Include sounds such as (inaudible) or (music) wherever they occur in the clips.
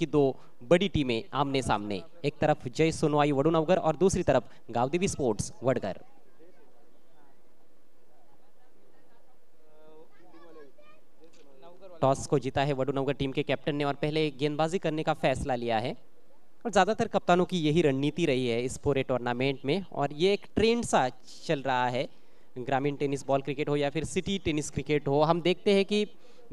की दो बड़ी टीमें आमने सामने एक तरफ जय सुनवाई वडुनावगर और दूसरी तरफ गावदेवी स्पोर्ट्स वडगर टॉस को जीता है वडुनवगर टीम के कैप्टन ने और पहले गेंदबाजी करने का फैसला लिया है और ज़्यादातर कप्तानों की यही रणनीति रही है इस पूरे टूर्नामेंट में और ये एक ट्रेंड सा चल रहा है ग्रामीण टेनिस बॉल क्रिकेट हो या फिर सिटी टेनिस क्रिकेट हो हम देखते हैं कि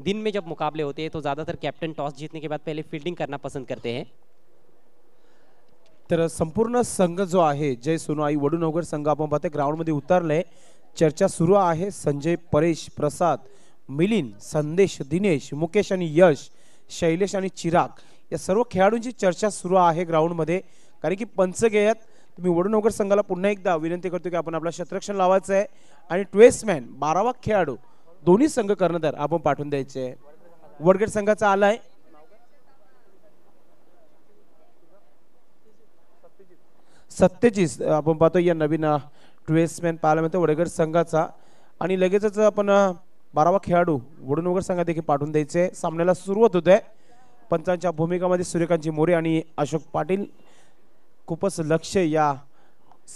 दिन में जब मुकाबले होते हैं तो ज़्यादातर कैप्टन टॉस जीतने के बाद पहले फील्डिंग करना पसंद करते हैं तर संपूर्ण संघ जो आहे जय सोनाई वडूनगर संघ आपण पाहते ग्राउंडमध्ये उतरले चर्चा सुरू आहे संजय परेश प्रसाद मिलिन संदेश दिनेश मुकेश आणि यश शैलेश आणि चिराग या सर्व खेळाडूंची चर्चा सुरू आहे ग्राउंडमध्ये कारण की पंचगेयात तुम्ही वडूनगर संघाला पुन्हा एकदा विनंती करतो की आपण आपला शत्ररक्षण लावायचं आहे आणि ट्वेस्टमॅन बारावा खेळाडू दोन्ही संघ कर्णधार आपण पाठवून द्यायचे वडगेट संघाचा आलाय सत्यजीत आपण पाहतो या नवीन ट्वेल्समॅन पाहायला मिळतो वडगड संघाचा आणि लगेचच आपण बारावा खेळाडू वडून वगैरे संघात देखील पाठवून द्यायचे सामन्याला सुरुवात होते पंचांच्या भूमिकामध्ये सूर्यकांतजी मोरे आणि अशोक पाटील खूपच लक्ष या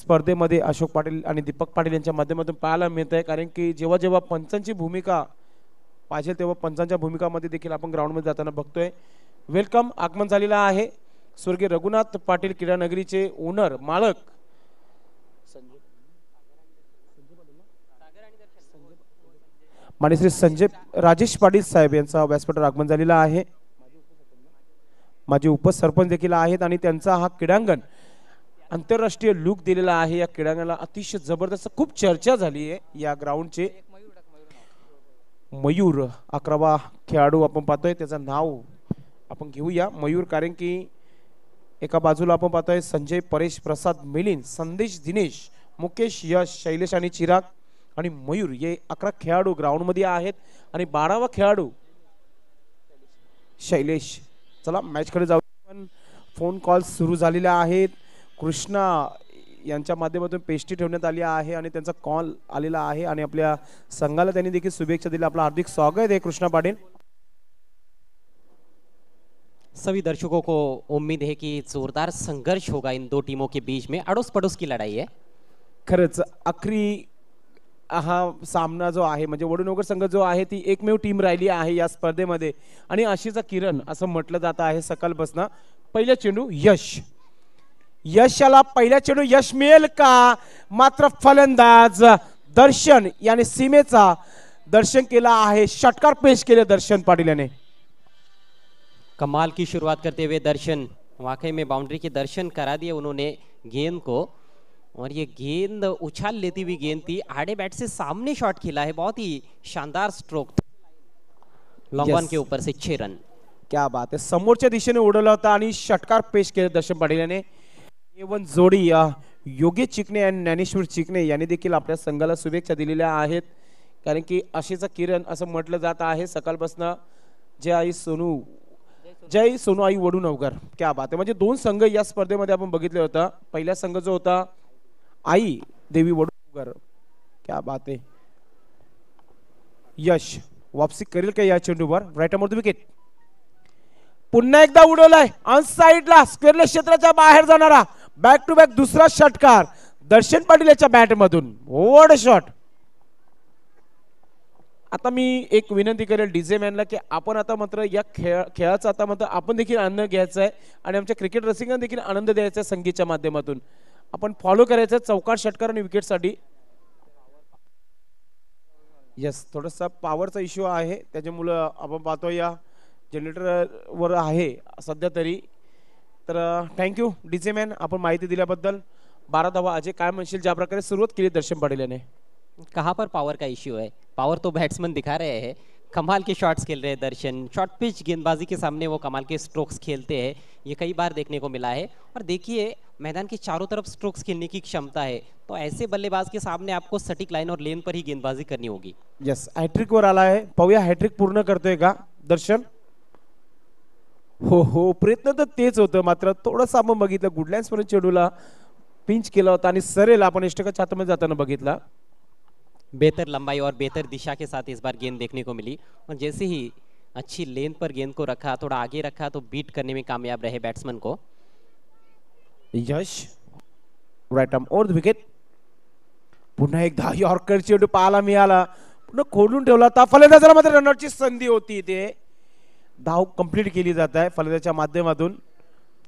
स्पर्धेमध्ये अशोक पाटील आणि दीपक पाटील यांच्या माध्यमातून पाहायला मिळत आहे कारण की जेव्हा जेव्हा पंचांची भूमिका पाहिजे तेव्हा पंचांच्या भूमिकामध्ये देखील आपण ग्राउंडमध्ये जाताना बघतोय वेलकम आगमन झालेला आहे स्वर्गीय रघुनाथ पाटील क्रीडानगरीचे ओनर मालक श्री संजय राजेश पाटील साहेब यांचा व्यासपीठावर आगमन झालेला आहे माझे उपसरपंच देखील आहेत आणि त्यांचा हा क्रीडांगण आंतरराष्ट्रीय लुक दिलेला आहे या क्रीडांगणाला अतिशय जबरदस्त खूप चर्चा झाली आहे या ग्राउंडचे मयूर अकरावा खेळाडू आपण पाहतोय त्याचं नाव आपण घेऊया मयूर कारण की एका बाजूला आपण पाहतोय संजय परेश प्रसाद मिलिंद संदेश दिनेश मुकेश यश शैलेश आणि चिराग आणि मयूर हे अकरा खेळाडू ग्राउंडमध्ये आहेत आणि बारावा खेळाडू शैलेश चला मॅचकडे जाऊ पण फोन कॉल सुरू झालेल्या आहेत कृष्णा यांच्या माध्यमातून पेस्टी ठेवण्यात आली आहे आणि त्यांचा कॉल आलेला आहे आणि आपल्या संघाला त्यांनी देखील शुभेच्छा दिल्या आपलं हार्दिक स्वागत आहे कृष्णा पाटील सभी दर्शकों को उम्मीद है की जोरदार संघर्ष होगा इन दो टीमों के बीच में अड़ोस पड़ोस की लड़ाई है खरंच अखरी हा सामना जो आहे म्हणजे वडून संघ जो आहे ती एकमेव टीम राहिली आहे या स्पर्धेमध्ये आणि अशीचा किरण असं म्हटलं जात आहे सकाळपासून पहिला चेंडू यश यशाला पहिल्या चेंडू यश मिळेल का मात्र फलंदाज दर्शन याने सीमेचा दर्शन केला आहे षटकार पेश केले दर्शन पाटील याने कमाल की सुरुवात करते हुए दर्शन वाकई में बाउंड्री के दर्शन करा दिए उन्होंने गेंद को और ये गेंद उछाल लेती हुई गेंद थी आड़े बैट से सामने शॉट खेला है बहुत ही शानदार स्ट्रोक लॉन्ग के ऊपर से छे रन क्या बात है समोरच्या दिशेने उडवला होता आणि षटकार पेश केले दर्शन पाटील याने एवन जोडी योगेश चिकणे आणि ज्ञानेश्वर चिकणे यांनी देखील आपल्या संघाला शुभेच्छा दिलेल्या आहेत कारण की आशेचा किरण असं म्हटलं जात आहे सकाळपासून जय आई सोनू जय सोनू आई वडू अवघर क्या बात आहे म्हणजे दोन संघ या स्पर्धेमध्ये आपण बघितले होता पहिला संघ जो होता आई देवी वडू नवगर क्या बात आहे यश वापसी करेल का या चेंडूवर राईट अमोर विकेट पुन्हा एकदा उडवलाय ऑन साईडला स्क्वेअरलेस क्षेत्राच्या बाहेर जाणारा बॅक टू बॅक दुसरा षटकार दर्शन पाटील यांच्या बॅटमधून ओवड शॉट आता मी एक विनंती करेल डीजे मॅनला की आपण आता मात्र या खेळ खेळाचा आता मात्र आपण देखील आनंद घ्यायचा आहे आणि आमच्या क्रिकेट रसिकांना देखील आनंद द्यायचा आहे संगीतच्या माध्यमातून आपण फॉलो करायचं आहे चौकार षटकार आणि विकेटसाठी येस थोडासा पॉवरचा इश्यू आहे त्याच्यामुळं आपण पाहतो या जनरेटरवर आहे सध्या तरी thank you D J man आपण माहिती दिल्याबद्दल बारा धावा अजय का मनशील ज्याप्रकार सुरुआत सुरुवात केली दर्शन पड़े ने कहाँ पर पावर का इश्यू है पावर तो बैट्समैन दिखा रहे हैं कमाल के शॉट्स खेल रहे हैं दर्शन शॉर्ट पिच गेंदबाजी के सामने वो कमाल के स्ट्रोक्स खेलते हैं ये कई बार देखने को मिला है और देखिए मैदान के चारों तरफ स्ट्रोक्स खेलने की क्षमता है तो ऐसे बल्लेबाज के सामने आपको सटीक लाइन और लेन पर ही गेंदबाजी करनी होगी यस हैट्रिक वर आला है पवया हैट्रिक पूर्ण करते का दर्शन हो हो प्रयत्न तर तेच होतं मात्र थोडंसं आपण बघितलं गुडलँड्सपर्यंत चेडूला पिंच केला होता आणि सरेल आपण इष्टका छातमध्ये जाताना बघितला बेहतर लंबाई और बेहतर दिशा के साथ इस बार गेंद देखने को मिली और जैसे ही अच्छी लेंथ पर गेंद को रखा थोड़ा आगे रखा तो बीट करने में कामयाब रहे बैट्समैन को यश राइट आर्म और विकेट पुन्हा धा यॉर्कर चेडू पाहायला मिळाला पुन्हा खोलून ठेवला होता फलंदाजाला मात्र रनआउटची संधी होती ते धाव कंप्लीट के लिए जता है फलदा मध्यम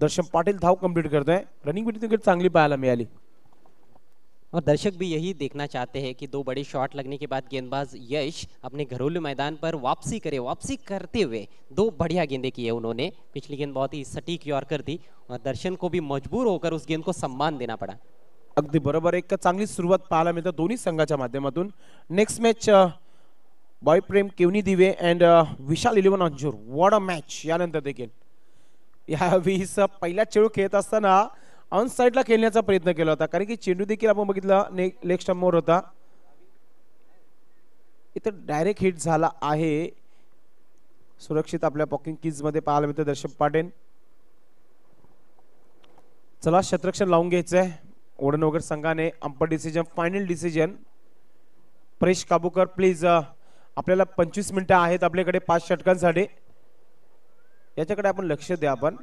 दर्शन पाटिल धाव कंप्लीट करते हैं रनिंग भी क्रिकेट चांगली पाया मिळाली और दर्शक भी यही देखना चाहते हैं कि दो बड़े शॉट लगने के बाद गेंदबाज यश अपने घरेलू मैदान पर वापसी करे वापसी करते हुए दो बढ़िया गेंदे किए उन्होंने पिछली गेंद बहुत ही सटीक यॉर्कर दी और दर्शन को भी मजबूर होकर उस गेंद को सम्मान देना पड़ा अगर बरोबर एक चांगली सुरुवात पाला मिलता दोनों संघाच्या माध्यमातून नेक्स्ट मैच बॉय प्रेम केवनी दिवे अँड विशाल इलेव्हन अंजूर वॉड अ मॅच यानंतर देखील या वीस पहिला चेडू खेळत असताना ऑन साईडला खेळण्याचा प्रयत्न केला होता कारण की चेंडू देखील आपण बघितलं ने लेग स्टमवर होता इथं डायरेक्ट हिट झाला आहे सुरक्षित आपल्या पॉकिंग मध्ये पाहायला मिळतं दर्शक पाटेन चला शत्रक्षण लावून घ्यायचं आहे ओढण वगैरे संघाने umpire decision final decision Paresh Kabukar please आपल्याला पंचवीस मिनटं आहेत आपल्याकडे पाच षटकांसाठी याच्याकडे आपण लक्ष द्या आपण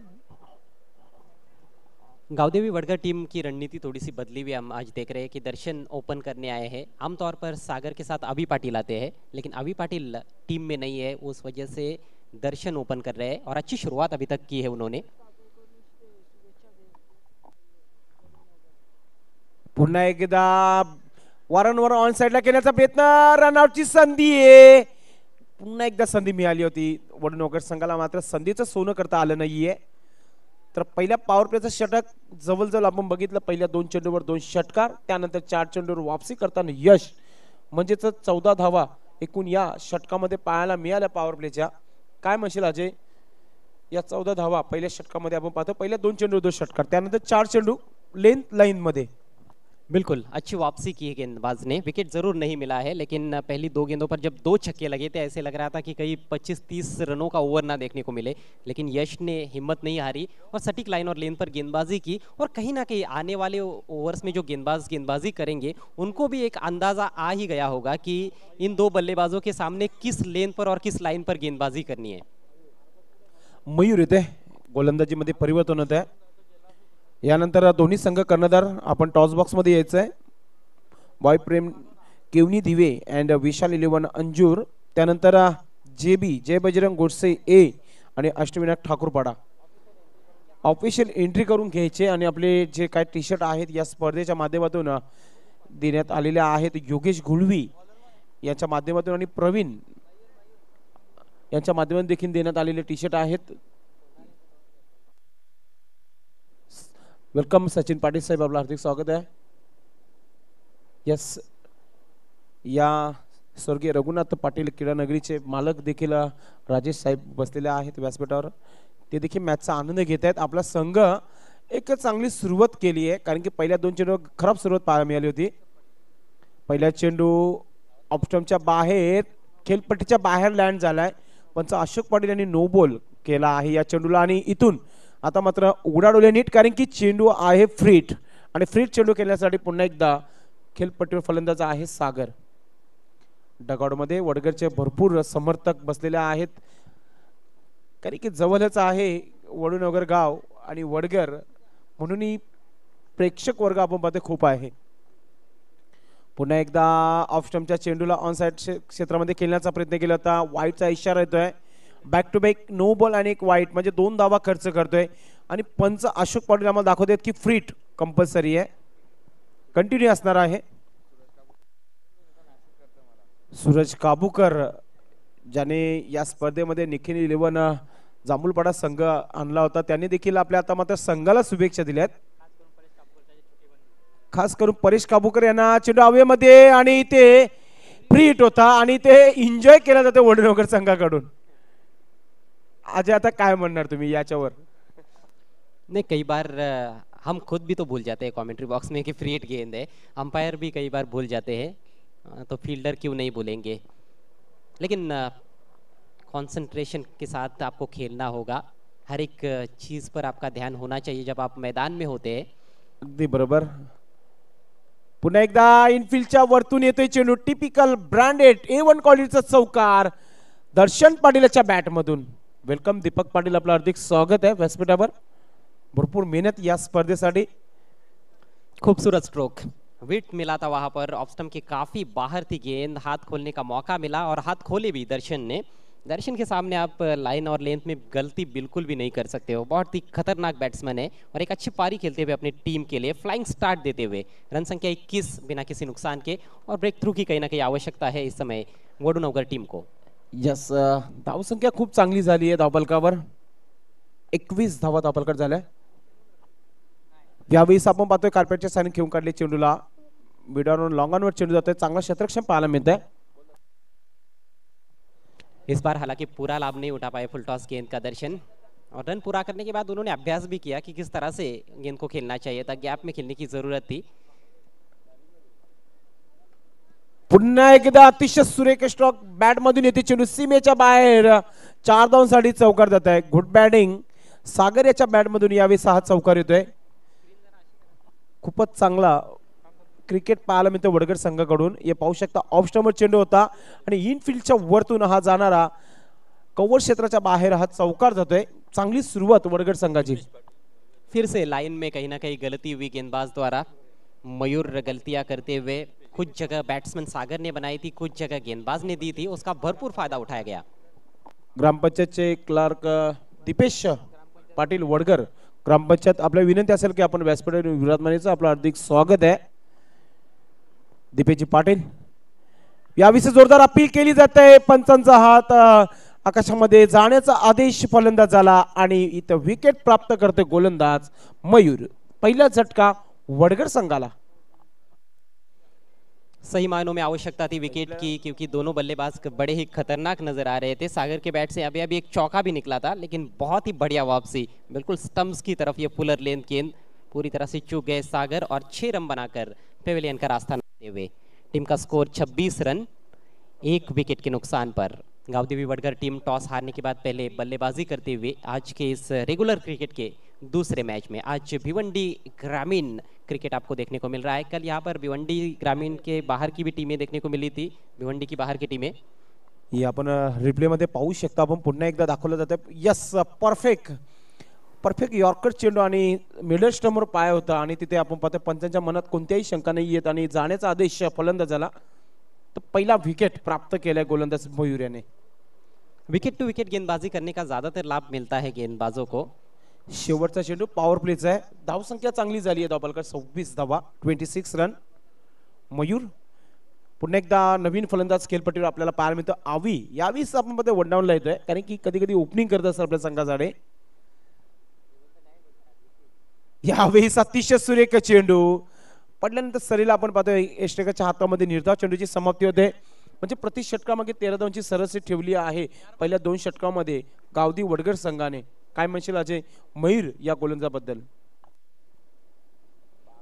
गावदेवी वडगा टीम की रणनीति थोड़ी सी बदली हुई हम आज देख रहे हैं कि दर्शन ओपन करने आए हैं आमतौर पर सागर के साथ अभी पाटिल आते हैं लेकिन अभी पाटिल टीम में नहीं है उस वजह से दर्शन ओपन कर रहे हैं और अच्छी शुरुआत अभी तक की है उन्होंने पुनः एकदा वारंवार ऑन साईडला केल्याचा प्रयत्न रनआउटची संधी आहे पुन्हा एकदा संधी मिळाली होती वडनोकर संघाला मात्र संधीचं सोनं करता आलं नाहीये तर पहिल्या पॉवर प्लेचं षटक जवळजवळ आपण बघितलं पहिल्या दोन चेंडूवर दोन षटकार त्यानंतर चार चेंडूवर वापसी करताना यश म्हणजेच चौदा धावा एकूण या षटकामध्ये पाहायला मिळाल्या पॉवर प्लेच्या काय म्हणशील अजय या चौदा धावा पहिल्या षटकामध्ये आपण पाहतो पहिल्या दोन चेंडूवर दोन षटकार त्यानंतर चार चेंडू लेन लाईनमध्ये बिल्कुल अच्छी वापसी की है गेंदबाज ने विकेट जरूर नहीं मिला है लेकिन पहली दो गेंदों पर जब दो छक्के लगे थे ऐसे लग रहा था कि कहीं 25-30 रनों का ओवर ना देखने को मिले लेकिन यश ने हिम्मत नहीं हारी और सटीक लाइन और लेन पर गेंदबाजी की और कहीं ना कहीं आने वाले ओवर्स में जो गेंदबाज गेंदबाजी करेंगे उनको भी एक अंदाज़ा आ ही गया होगा कि इन दो बल्लेबाजों के सामने किस लेन पर और किस लाइन पर गेंदबाजी करनी है मयूर गोलंदाजी मध्य परिवर्तन होता है यानंतर दोन्ही संघ कर्णधार आपण टॉस बॉक्समध्ये यायचं आहे boy Prem Kevni Dive and Vishal eleven Anjur त्यानंतर जे बी जय बजरंग गोडसे ए आणि अष्टविनायक ठाकूरपाडा ऑफिशियल एंट्री करून घ्यायचे आणि आपले जे काय टी शर्ट आहेत या स्पर्धेच्या माध्यमातून देण्यात आलेले आहेत योगेश घुळवी यांच्या माध्यमातून आणि प्रवीण यांच्या माध्यमातून देखील देण्यात आलेले टी शर्ट आहेत वेलकम सचिन पाटील साहेब आपलं हार्दिक स्वागत आहे यस या स्वर्गीय रघुनाथ पाटील क्रीडानगरीचे मालक देखील राजेश साहेब बसलेले आहेत व्यासपीठावर ते देखील मॅचचा आनंद घेत आहेत आपला संघ एक चांगली सुरुवात केली आहे कारण की पहिल्या दोन चेंडू खराब सुरुवात पाहायला मिळाली होती पहिला चेंडू ऑप्शनच्या बाहेर खेळपट्टीच्या बाहेर लँड झाला आहे पण अशोक पाटील यांनी नो बॉल केला आहे या चेंडूला आणि इथून आता मात्र उघडा नीट कारण की चेंडू आहे फ्रीट आणि फ्रीट चेंडू केल्यासाठी पुन्हा एकदा खेळपट्टीवर फलंदाज आहे सागर मध्ये वडगरचे भरपूर समर्थक बसलेले आहेत कारण की जवळच आहे वडूनगर गाव आणि वडगर म्हणूनही प्रेक्षक वर्ग आपण पाहते खूप आहे पुन्हा एकदा ऑफ ऑफस्टमच्या चेंडूला ऑन साईड क्षेत्रामध्ये खेळण्याचा प्रयत्न केला होता वाईटचा इशारा येतोय back to back no ball आणि एक वाईट म्हणजे दोन दावा खर्च करतोय आणि पंच अशोक पाटील आम्हाला दाखवत आहेत की फ्रीट कंपल्सरी आहे कंटिन्यू असणार आहे सूरज काबूकर ज्याने या स्पर्धेमध्ये निखिल इलेव्हन जांभूलपाडा संघ आणला होता त्यांनी देखील आपल्या आता मात्र संघाला शुभेच्छा दिल्या खास करून परेश काबूकर यांना चेंडू मध्ये आणि ते फ्रीट होता आणि ते एन्जॉय केला जातो वडनगर संघाकडून अजय आता काय म्हणणार तुम्ही याच्यावर नहीं कई बार हम खुद भी तो भूल जाते हैं कमेंट्री बॉक्स में कि फ्री हिट गेंद है अंपायर भी कई बार भूल जाते हैं तो फील्डर क्यों नहीं भूलेंगे लेकिन कंसंट्रेशन के साथ आपको खेलना होगा हर एक चीज़ पर आपका ध्यान होना चाहिए जब आप मैदान में होते हैं बराबर पुनः पुन्हा एकदा इनफिल्डच्या वरतून ये चेडू टिपिकल ब्रांडेड ए वन क्वालिटीचा चौकार दर्शन पाटिल बैट मधुन वेलकम दीपक पाटिल अपना हार्दिक स्वागत है व्यासपीठा भरपूर मेहनत या स्पर्धेसाठी खूबसूरत स्ट्रोक विट मिला था वहां पर ऑफस्टम की काफ़ी बाहर थी गेंद हाथ खोलने का मौका मिला और हाथ खोले भी दर्शन ने दर्शन के सामने आप लाइन और लेंथ में गलती बिल्कुल भी नहीं कर सकते हो बहुत ही खतरनाक बैट्समैन है और एक अच्छी पारी खेलते हुए अपनी टीम के लिए फ्लाइंग स्टार्ट देते हुए रन संख्या इक्कीस बिना किसी नुकसान के और ब्रेक थ्रू की कहीं ना कहीं आवश्यकता है इस समय वोडुनगर टीम को यस uh, धावसंख्या खूप चांगली झाली आहे धावपलकावर एकवीस धावा धावपलकड झाल्या यावेळी आपण पाहतोय कार्पेटच्या साईन खेळून काढले चेंडूला मिडॉनवर लॉंग ऑनवर चेंडू जातोय चांगला क्षेत्रक्षण पाहायला मिळतंय इस बार हालांकि पूरा लाभ नहीं उठा पाए फुल टॉस गेंद का दर्शन और रन पूरा करने के बाद उन्होंने अभ्यास भी किया कि किस तरह से गेंद को खेलना चाहिए था गैप में खेलने की ज़रूरत थी पुन्हा एकदा अतिशय सुरेख स्ट्रॉक बॅटमधून येते चेंडू सीमेच्या बाहेर चार साठी चौकार जात आहे गुड बॅटिंग सागर याच्या बॅटमधून यावेळी सहा चौकार येतोय खूपच चांगला क्रिकेट पाहायला मिळतो वडगड संघाकडून हे पाहू शकता ऑफ स्टमर चेंडू होता आणि इनफिल्डच्या वरतून हा जाणारा कव्हर क्षेत्राच्या बाहेर हा चौकार जातोय चांगली सुरुवात वडगड संघाची फिरसे लाईन मे काही ना काही गलती हुई गेंदबाज द्वारा मयूर गलतिया करते हुए कुछ जगह बैट्समैन सागर ने बनाई थी कुछ जगह गेंदबाज ने दी थी उसका भरपूर फायदा उठाया गया ग्राम पंचायतचे क्लार्क दीपेश पाटील वडगर ग्रामपंचायत आपल्या विनंती असेल की आपण व्यासपीठ विराजमानीचं आपलं हार्दिक स्वागत आहे दीपेशजी पाटील याविषयी जोरदार अपील केली जात आहे पंचांचा हात आकाशामध्ये जाण्याचा आदेश फलंदाज झाला आणि इथं विकेट प्राप्त करते गोलंदाज मयूर पहिला झटका वडगर संघाला सही मायनों में आवश्यकता थी विकेट की क्योंकि दोनों बल्लेबाज बड़े ही खतरनाक नजर आ रहे थे सागर के बैट से अभी अभी एक चौका भी निकला था लेकिन बहुत ही बढ़िया वापसी बिल्कुल स्टम्प्स की तरफ ये पुलर लेंथ गेंद पूरी तरह से चूक गए सागर और छः रन बनाकर पेविलियन का रास्ता नाते हुए टीम का स्कोर छब्बीस रन एक विकेट के नुकसान पर गाँव देवी बडकर टीम टॉस हारने के बाद पहले बल्लेबाजी करते हुए आज के इस रेगुलर क्रिकेट के दूसरे मैच में आज भिवंडी ग्रामीण क्रिकेट आपको देखने को मिल रहा है कल यहाँ पर भिवंडी ग्रामीण के बाहर की भी टीमें देखने को मिली थी भिवंडी की बाहर की टीमें अपन आपण मध्ये पाहू शकता आपण पुन्हा एकदा दाखवलं है यस परफेक्ट परफेक्ट यॉर्कर चेंडू आणि मिडल स्टमवर पाय होता आणि तिथे आपण पाहतो पंचांच्या मनात कोणत्याही शंका नाही येत आणि जाण्याचा आदेश फलंदाजाला तर पहिला विकेट प्राप्त केला गोलंदाज मयूर ने विकेट टू विकेट गेंदबाजी करने का ज़्यादातर लाभ मिलता है गेंदबाजों को शेवटचा चेंडू पॉवर प्लेचा आहे धावसंख्या चांगली झाली आहे दाबालकर सव्वीस धावा ट्वेंटी सिक्स रन मयूर पुन्हा एकदा नवीन फलंदाज खेळपट्टीवर आपल्याला पाहायला मिळतो आवी यावीच आपण मध्ये वडाऊनला येतोय कारण की कधी कधी ओपनिंग करत असतात आपल्या संघाजाडे यावेळेस अतिशय सुरेख चेंडू पडल्यानंतर सरीला आपण पाहतोय एष्टेकाच्या हातामध्ये निर्धाव चेंडूची समाप्ती होते म्हणजे प्रति षटकामागे तेरा धावांची सरस ठेवली आहे पहिल्या दोन षटकामध्ये गावदी वडगर संघाने काय अजय मयूर या बदल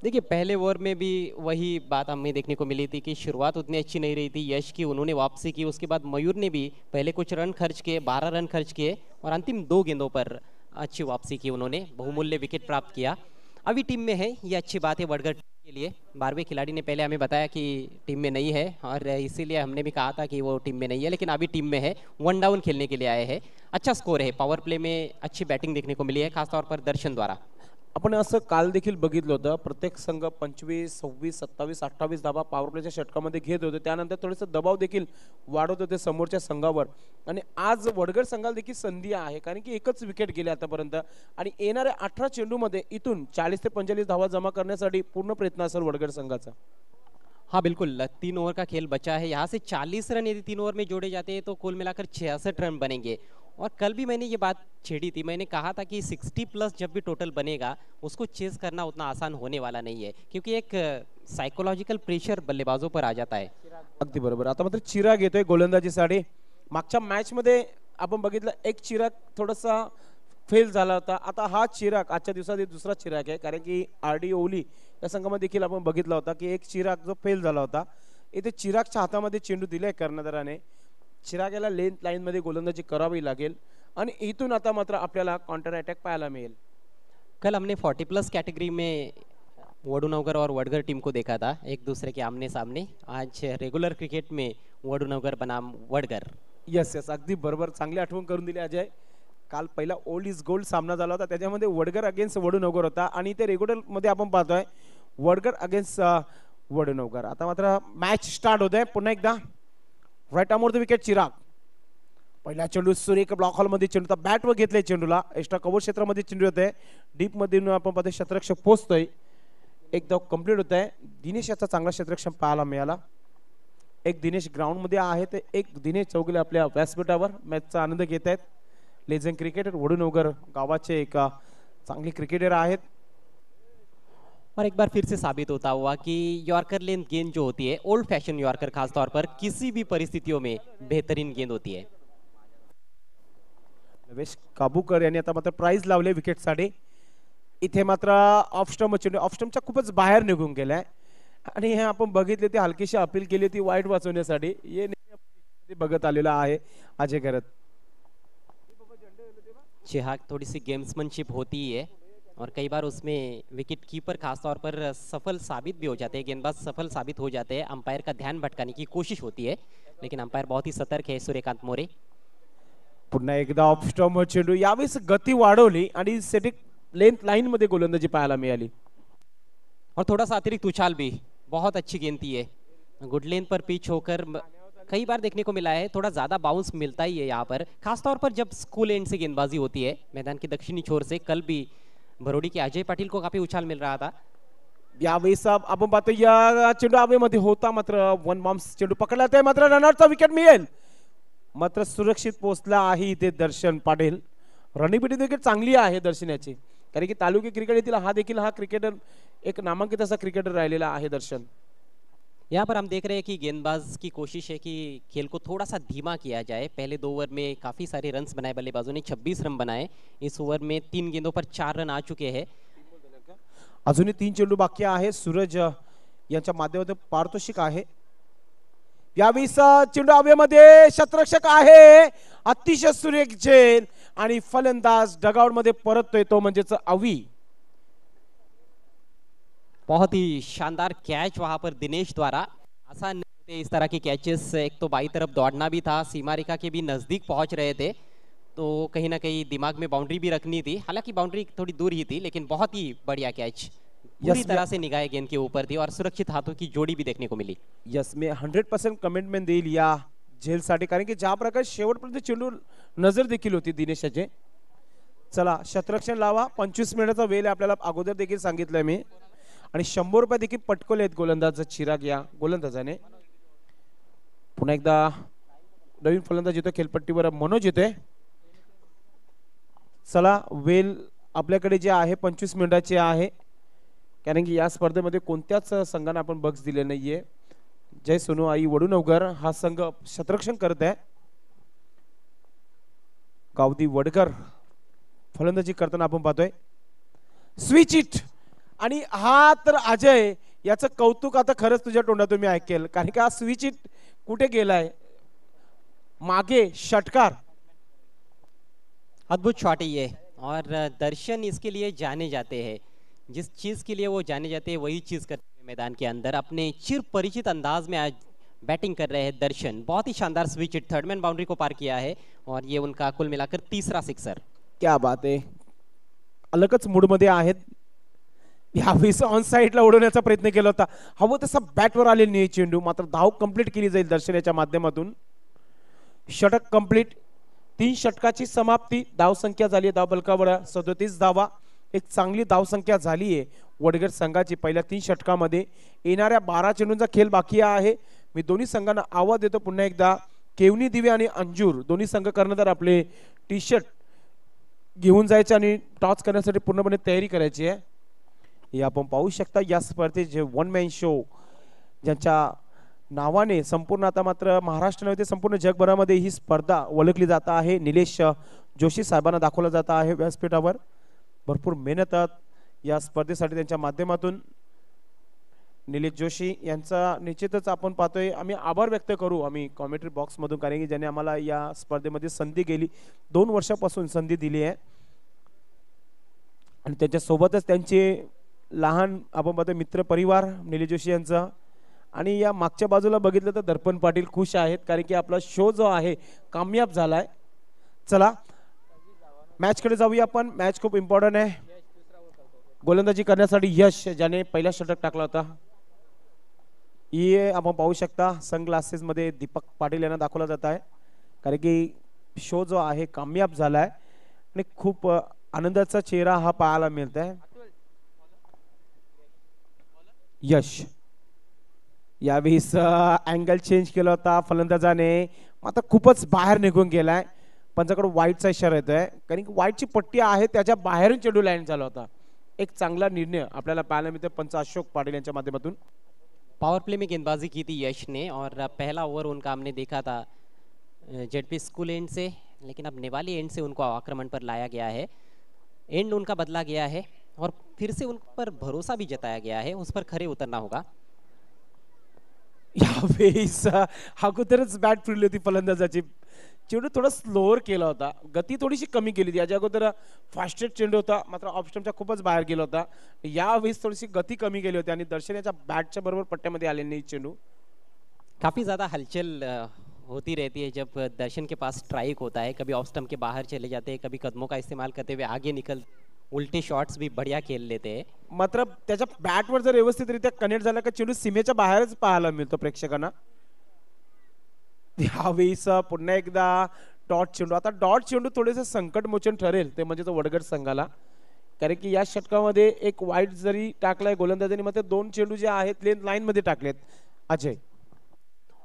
देखिए पहले ओवर में भी वही बात हमें देखने को मिली थी कि शुरुआत उतनी अच्छी नहीं रही थी यश की उन्होंने वापसी की उसके बाद मयूर ने भी पहले कुछ रन खर्च किए बारह रन खर्च किए और अंतिम दो गेंदों पर अच्छी वापसी की उन्होंने बहुमूल्य विकेट प्राप्त किया अभी टीम में है ये अच्छी बात है वर्डगढ़ के लिए बारहवें खिलाड़ी ने पहले हमें बताया कि टीम में नहीं है और इसीलिए हमने भी कहा था कि वो टीम में नहीं है लेकिन अभी टीम में है वन डाउन खेलने के लिए आए हैं अच्छा स्कोर है पावर प्ले में अच्छी बैटिंग देखने को मिली है खासतौर पर दर्शन द्वारा आपण असं काल देखील बघितलं होतं प्रत्येक संघ पंचवीस सव्वीस सत्तावीस अठ्ठावीस धाबा पॉवर प्लेच्या षटकामध्ये घेत होते त्यानंतर थोडंसं दबाव देखील वाढवत होते समोरच्या संघावर आणि आज वडगड संघाला देखील संधी आहे कारण की एकच विकेट गेले आतापर्यंत आणि येणाऱ्या अठरा चेंडूमध्ये इथून चाळीस ते पंचेचाळीस धावा जमा करण्यासाठी पूर्ण प्रयत्न असेल वडगड संघाचा हाँ बिल्कुल तीन ओवर का खेल बचा है यहाँ से 40 रन यदि तीन ओवर में जोड़े जाते हैं तो कुल मिलाकर 66 रन बनेंगे और कल भी मैंने ये बात छेड़ी थी मैंने कहा था कि 60 प्लस जब भी टोटल बनेगा उसको चेज करना उतना आसान होने वाला नहीं है क्योंकि एक साइकोलॉजिकल प्रेशर बल्लेबाजों पर आ जाता है अगदी बरोबर आता मात्र चिराग येतोय सागर मागच्या मध्ये आपण बघितलं एक चिराग थोडासा फेल झाला होता आता हा चिराग आजच्या दिवसात दुसरा चिराग आहे कारण की आर डी ओली या संघामध्ये देखील आपण बघितला होता की एक चिराग जो फेल झाला होता इथे चिरागच्या हातामध्ये चेंडू दिलाय कर्णधाराने लेंथ लेन लाईनमध्ये गोलंदाजी करावी लागेल आणि इथून आता मात्र आपल्याला काउंटर अटॅक पाहायला मिळेल कल आमने 40 प्लस कॅटेगरी मे वडूनवगर और वडगर टीम को देखा था एक दूसरे के आमने सामने आज रेगुलर क्रिकेट में वडूनवगर बनाम वडगर यस यस अगदी बरोबर चांगली आठवण करून दिली अजय काल पहिला ओल्ड इज गोल्ड सामना झाला होता त्याच्यामध्ये वडगर अगेन्स्ट वडूनवगर होता आणि ते मध्ये आपण पाहतोय वडगर अगेन्स्ट वडूनवगर आता मात्र मॅच स्टार्ट होत आहे पुन्हा एकदा right arm over the wicket Chirag पहिला चेंडू एक ब्लॉक हॉलमध्ये चेंडू तर बॅटवर घेतले चेंडूला एक्स्ट्रा कव्हर क्षेत्रामध्ये चेंडू होते डीपमध्ये आपण पाहतो शतरक्षक पोचतोय एक धाव कम्प्लीट होत आहे दिनेश याचा चांगला क्षेत्रक्षण पाहायला मिळाला एक दिनेश ग्राउंडमध्ये आहे ते एक दिनेश चौगले आपल्या व्यासपीठावर मॅचचा आनंद घेत आहेत लेझन क्रिकेटर वगैरे गावाचे एक चांगले क्रिकेटर आहेत और एक बार फिर से साबित होता हुआ कि यॉर्कर लेंथ गेंद जो होती है ओल्ड फैशन यॉर्कर खासतौर पर किसी भी परिस्थितियों में बेहतरीन गेंद होती है नवेश काबूकर यांनी आता मात्र प्राईज लावले मात्र ऑफस्टम वाचवणे ऑफस्टमच्या खूपच बाहेर निघून गेलाय आणि हे आपण अपील केली होती वाईट वाचवण्यासाठी हे बघत आलेला आहे अजय घरत जी गेम्समनशिप होती है और कई बार उसमें विकेट कीपर खासतौर पर सफल साबित भी हो जाते हैं गेंदबाज सफल साबित हो जाते हैं अंपायर का ध्यान भटकाने की कोशिश होती है लेकिन अंपायर बहुत ही सतर्क है सूर्यकांत मोरे पुनः एकदा ऑफ स्टॉमवर चेंडू यावेळेस गती वाढवली आणि लेंथ लाइन मध्य गोलंदाजी पाहायला मिळाली और थोड़ा सा अतिरिक्त उछाल भी बहुत अच्छी गेंदती है गुड लेंथ पर पिच होकर कई बार देखने को मिला है थोड़ा ज़्यादा बाउंस मिलता ही है यहाँ पर खासतौर पर जब स्कूल एंड से गेंदबाजी होती है मैदान के दक्षिणी छोर से कल भी भरोडी की अजय पाटील को काफी उछाल मिल रहा था यावेळेस आपण पाहतो या चेंडू आवेमध्ये होता मात्र वन बॉम्ब चेंडू पकडला तर मात्र रनआउटचा विकेट मिळेल मात्र सुरक्षित पोहोचला आहे इथे दर्शन पाटील रणनीबिटी देखील चांगली आहे दर्शनाची कारण की तालुकी क्रिकेट येथील हा देखील हा क्रिकेटर एक नामांकित असा क्रिकेटर राहिलेला आहे दर्शन यहाँ पर हम देख रहे हैं कि गेंदबाज की कोशिश है कि खेल को थोड़ा सा धीमा किया जाए पहले दो ओवर में काफ़ी सारे रन्स बनाए बल्लेबाजों ने 26 रन बनाए इस ओवर में तीन गेंदों पर चार रन आ चुके हैं अजूनही तीन चेंडू बाकी आहे सूरज यांच्या माध्यमातून पारितोषिक आहे यावीस चेंडू हवेमध्ये शतरक्षक आहे अतिशय सुरेख झेल आणि फलंदाज डगाउट मध्ये परततोय तो म्हणजेच अवी बहुत ही शानदार कैच वहां पर दिनेश द्वारा आसान नहीं थे इस तरह के कैचेस एक तो बाई तरफ दौड़ना भी था सीमा रेखा के भी नज़दीक पहुंच रहे थे तो कहीं ना कहीं दिमाग में बाउंड्री भी रखनी थी हालांकि बाउंड्री थोड़ी दूर ही थी लेकिन बहुत ही बढ़िया कैच इस तरह से निगाह गेंद के ऊपर थी और सुरक्षित हाथों की जोड़ी भी देखने को मिली यस में हंड्रेड परसेंट कमिटमेंट दे लिया झेलसाठी कारण की ज्या प्रकारे शेवटपर्यंत तो चेंडू नजर देखी होती दिनेश चला शतरक्षण लावा पंचवीस मिनट वेल अपने अगोदर देखी संगित मैं आणि शंभर रुपये देखील पटकवले आहेत गोलंदाज चिराग या गोलंदाजाने पुन्हा एकदा नवीन फलंदाज येतो खेळपट्टीवर मनोज येतोय चला वेल आपल्याकडे जे आहे पंचवीस मिनिटाचे आहे कारण की या स्पर्धेमध्ये कोणत्याच संघाने आपण बक्स दिले नाहीये जय सोनू आई वडुनवगर हा संघ शतरक्षण करत आहे गावदी वडकर फलंदाजी करताना आपण पाहतोय स्विच इट आणि हा तर अजय याचं कौतुक आता खरंच तुझ्या तोंडात तुम्ही ऐकेल कारण का इट कुठे गेलाय मागे षटकार अद्भुत शॉट ये और दर्शन इसके लिए जाने जाते है जिस चीज़ के लिए वो जाने जाते है वही चीज़ करते है मैदान के अंदर अपने चिर परिचित अंदाज में आज बैटिंग कर रहे हैं दर्शन बहुत ही शानदार switch it third man boundary को पार किया है और ये उनका कुल मिलाकर तीसरा सिक्सर क्या बात है अलगच मूड मध्ये आहेत यावेळी ऑन साईडला उडवण्याचा प्रयत्न केला होता हवं तसा बॅटवर आलेली नाही चेंडू मात्र धाव कंप्लीट केली जाईल दर्शनाच्या माध्यमातून षटक कंप्लीट तीन षटकाची समाप्ती धावसंख्या झाली आहे धाव बलकावर सदोतीस धावा एक चांगली धावसंख्या झाली आहे वडगर संघाची पहिल्या तीन षटकामध्ये येणाऱ्या बारा चेंडूंचा खेळ बाकी आहे मी दोन्ही संघांना आवाज देतो पुन्हा एकदा केवनी दिवे आणि अंजूर दोन्ही संघ कर्णधार आपले टी शर्ट घेऊन जायचे आणि टॉच करण्यासाठी पूर्णपणे तयारी करायची आहे हे आपण पाहू शकता या स्पर्धेत जे वन मॅन शो ज्यांच्या नावाने संपूर्ण आता मात्र महाराष्ट्र नव्हे संपूर्ण जगभरामध्ये ही स्पर्धा ओळखली जात आहे निलेश जोशी साहेबांना दाखवला जात आहे व्यासपीठावर भरपूर मेहनत या स्पर्धेसाठी त्यांच्या माध्यमातून निलेश जोशी यांचा निश्चितच आपण पाहतोय आम्ही आभार व्यक्त करू आम्ही कॉमेंट्री बॉक्समधून कारण की ज्याने आम्हाला या स्पर्धेमध्ये संधी गेली दोन वर्षापासून संधी दिली आहे आणि त्याच्यासोबतच त्यांचे लहान आपण पाहतो मित्र परिवार निलेश जोशी यांचा आणि या मागच्या बाजूला बघितलं तर दर्पण पाटील खुश आहेत कारण की आपला शो जो आहे कामयाब झालाय आहे चला मॅचकडे जाऊया आपण मॅच खूप इम्पॉर्टंट आहे गोलंदाजी करण्यासाठी यश ज्याने पहिला षटक टाकला होता ये आपण पाहू शकता सन मध्ये दीपक पाटील यांना दाखवला जात आहे कारण की शो जो आहे कामयाब झाला आहे आणि खूप आनंदाचा चेहरा हा पाहायला मिळत आहे यश यावेळीस अँगल चेंज केला होता फलंदाजाने आता खूपच बाहेर निघून गेलाय पंचाकडून वाईटचा इशारा येतोय कारण की वाईटची पट्टी आहे त्याच्या बाहेरून चेडू लँड झाला होता एक चांगला निर्णय आपल्याला पाहायला मिळतो पंच अशोक पाटील यांच्या माध्यमातून पावर प्ले मी गेंदबाजी की ती यशने और पहला ओवर उनका हमने देखा था जेडपी स्कूल एंड से लेकिन अब नेवाली एंड से उनको आक्रमण पर लाया गया है एंड उनका बदला गया है और फिर से उन पर भरोसा भी जताया गया है उस पर खरे उतरना होगा बैट (laughs) फिर अगोदरच बॅट फिरली होती थोडा स्लोअर केला होता गती थोडीशी कमी के लिए याच्या अगोदर फास्टेस्ट चेंडू होता मात्र ऑप्शन का खूब बाहर गेला होता यावेळेस थोडीशी गति कमी के लिए होती दर्शन बैट ऐसी बरबर पट्ट्यामध्ये मे नाही चेंडू काफी ज़्यादा हलचल होती रहती है जब दर्शन के पास स्ट्राइक होता है कभी ऑफ स्टम्प के बाहर चले जाते हैं कभी कदमों का इस्तेमाल करते हुए आगे निकल उलटे शॉट्स भी बढिया खेळले ते मात्र त्याच्या बॅटवर जर व्यवस्थितरित्या कनेक्ट झाला का चेंडू सीमेच्या बाहेरच पाहायला मिळतो प्रेक्षकांना (laughs) पुन्हा एकदा डॉट चेंडू आता डॉट चेंडू थोडेसे संकट मोचन ठरेल ते म्हणजे तो वडगड संघाला कारण की या षटकामध्ये एक वाईट जरी टाकलाय गोलंदाजांनी मध्ये दोन चेंडू जे आहेत लेन लाईन मध्ये टाकलेत अजय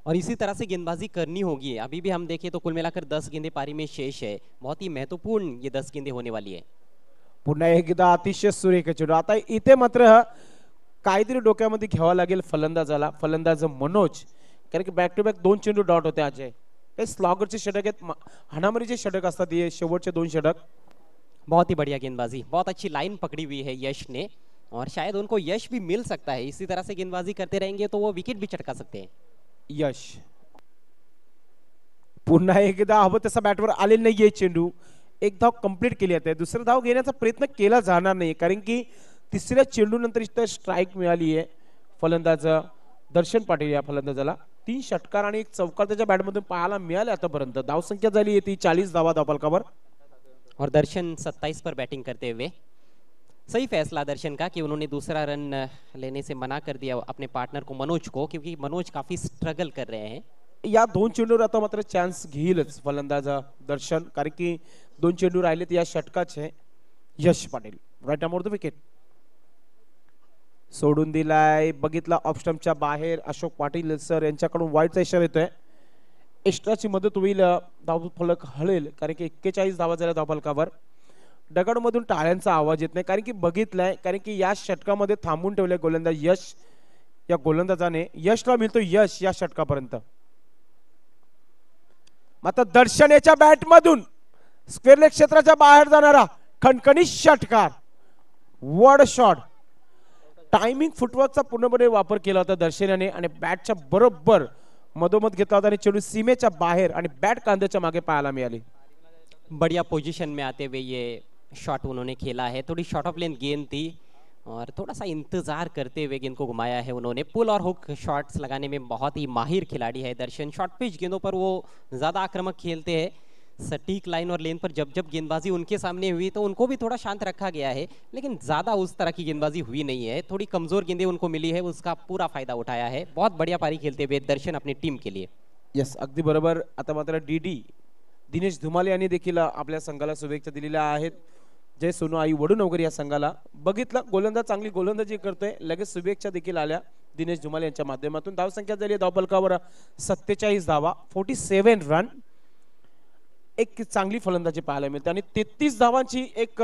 और इसी तरह से गेंदबाजी करनी होगी अभी भी हम देखे तो कुल मिलाकर दस गेंदे पारी में शेष है बहुत ही महत्वपूर्ण ये दस गेंदे होने वाली है पुन्हा एकदा अतिशय सुरेखचेंडू आता इथे मात्र काहीतरी डोक्यामध्ये घ्यावा लागेल फलंदाजाला फलंदाज मनोज कारण की बॅक टू बॅक दोन चेंडू डॉट होते अजय स्लॉगरचे षटक आहेत हाणामारीचे षटक असतात हे शेवटचे दोन षटक बहुत ही बढ़िया गेंदबाजी बहुत अच्छी लाइन पकड़ी हुई है यश ने और शायद उनको यश भी मिल सकता है इसी तरह से गेंदबाजी करते रहेंगे तो वो विकेट भी चटका सकते हैं यश पुनः एकदा हवं तैट बॅटवर आई चेंडू एक धाव कंप्लीट केली जाते दुसरा धाव घेण्याचा प्रयत्न केला जाणार नाही कारण की तिसऱ्या चेंडूनंतर इथं स्ट्राईक मिळाली आहे फलंदाज दर्शन पाटील या फलंदाजाला तीन षटकार आणि एक चौकार त्याच्या बॅटमधून पाहायला मिळाले आतापर्यंत धावसंख्या झाली आहे ती चाळीस धावा धावपालकावर और दर्शन सत्ताईस पर बॅटिंग करते हुए सही फैसला दर्शन का कि उन्होंने दूसरा रन लेने से मना कर दिया अपने पार्टनर को मनोज को क्योंकि मनोज काफ़ी स्ट्रगल कर रहे हैं या दोन चेंडूवर आता मात्र चान्स घेईलच फलंदाजा दर्शन कारण की दोन चेंडू राहिलेत या षटकाचे Yash Patil right arm over the wicket सोडून दिलाय बघितला ऑप्स्टमच्या बाहेर अशोक पाटील सर यांच्याकडून वाईटचा इशारा येतोय एक्स्ट्राची मदत होईल धाव फलक हळेल कारण की एक्केचाळीस धावा झाल्या धावफलकावर डगडमधून टाळ्यांचा आवाज येत नाही कारण की बघितलाय कारण की या षटकामध्ये थांबून ठेवले गोलंदाज यश या गोलंदाजाने यशला मिळतो यश या षटकापर्यंत मात्र आता दर्शनेच्या बॅटमधून स्क्वेअर लेग क्षेत्राच्या बाहेर जाणारा खणखणी षटकार वड शॉट टायमिंग फुटवर्कचा पूर्णपणे वापर केला होता दर्शनाने आणि बॅटच्या बरोबर मधोमध घेतला होता आणि चेडू सीमेच्या बाहेर आणि बॅट कांद्याच्या मागे पाहायला मिळाली बढ़िया पोझिशन मे आते वे ये शॉट उन्होंने खेला है थोड़ी शॉर्ट ऑफ लेन गेंद ती और थोड़ा सा इंतज़ार करते हुए गेंद को घुमाया है उन्होंने पुल और हुक शॉट्स लगाने में बहुत ही माहिर खिलाड़ी है दर्शन शॉर्ट पिच गेंदों पर वो ज़्यादा आक्रामक खेलते हैं सटीक लाइन और लेन पर जब जब गेंदबाजी उनके सामने हुई तो उनको भी थोड़ा शांत रखा गया है लेकिन ज़्यादा उस तरह की गेंदबाजी हुई नहीं है थोड़ी कमज़ोर गेंदें उनको मिली है उसका पूरा फ़ायदा उठाया है बहुत बढ़िया पारी खेलते हुए दर्शन अपनी टीम के लिए यस अगदी बरोबर आता मात्र डी दिनेश धुमाले यांनी देखील संघाला शुभेच्छा दिलेल्या आहेत जय सोनू आई वडून वगैरे या संघाला बघितलं गोलंदाज चांगली गोलंदाजी करतोय लगेच शुभेच्छा देखील आल्या दिनेश धुमाल यांच्या माध्यमातून धावसंख्या झाली धावपलकावर सत्तेचाळीस धावा फोर्टी सेव्हन रन एक चांगली फलंदाजी पाहायला मिळते आणि तेहतीस धावांची एक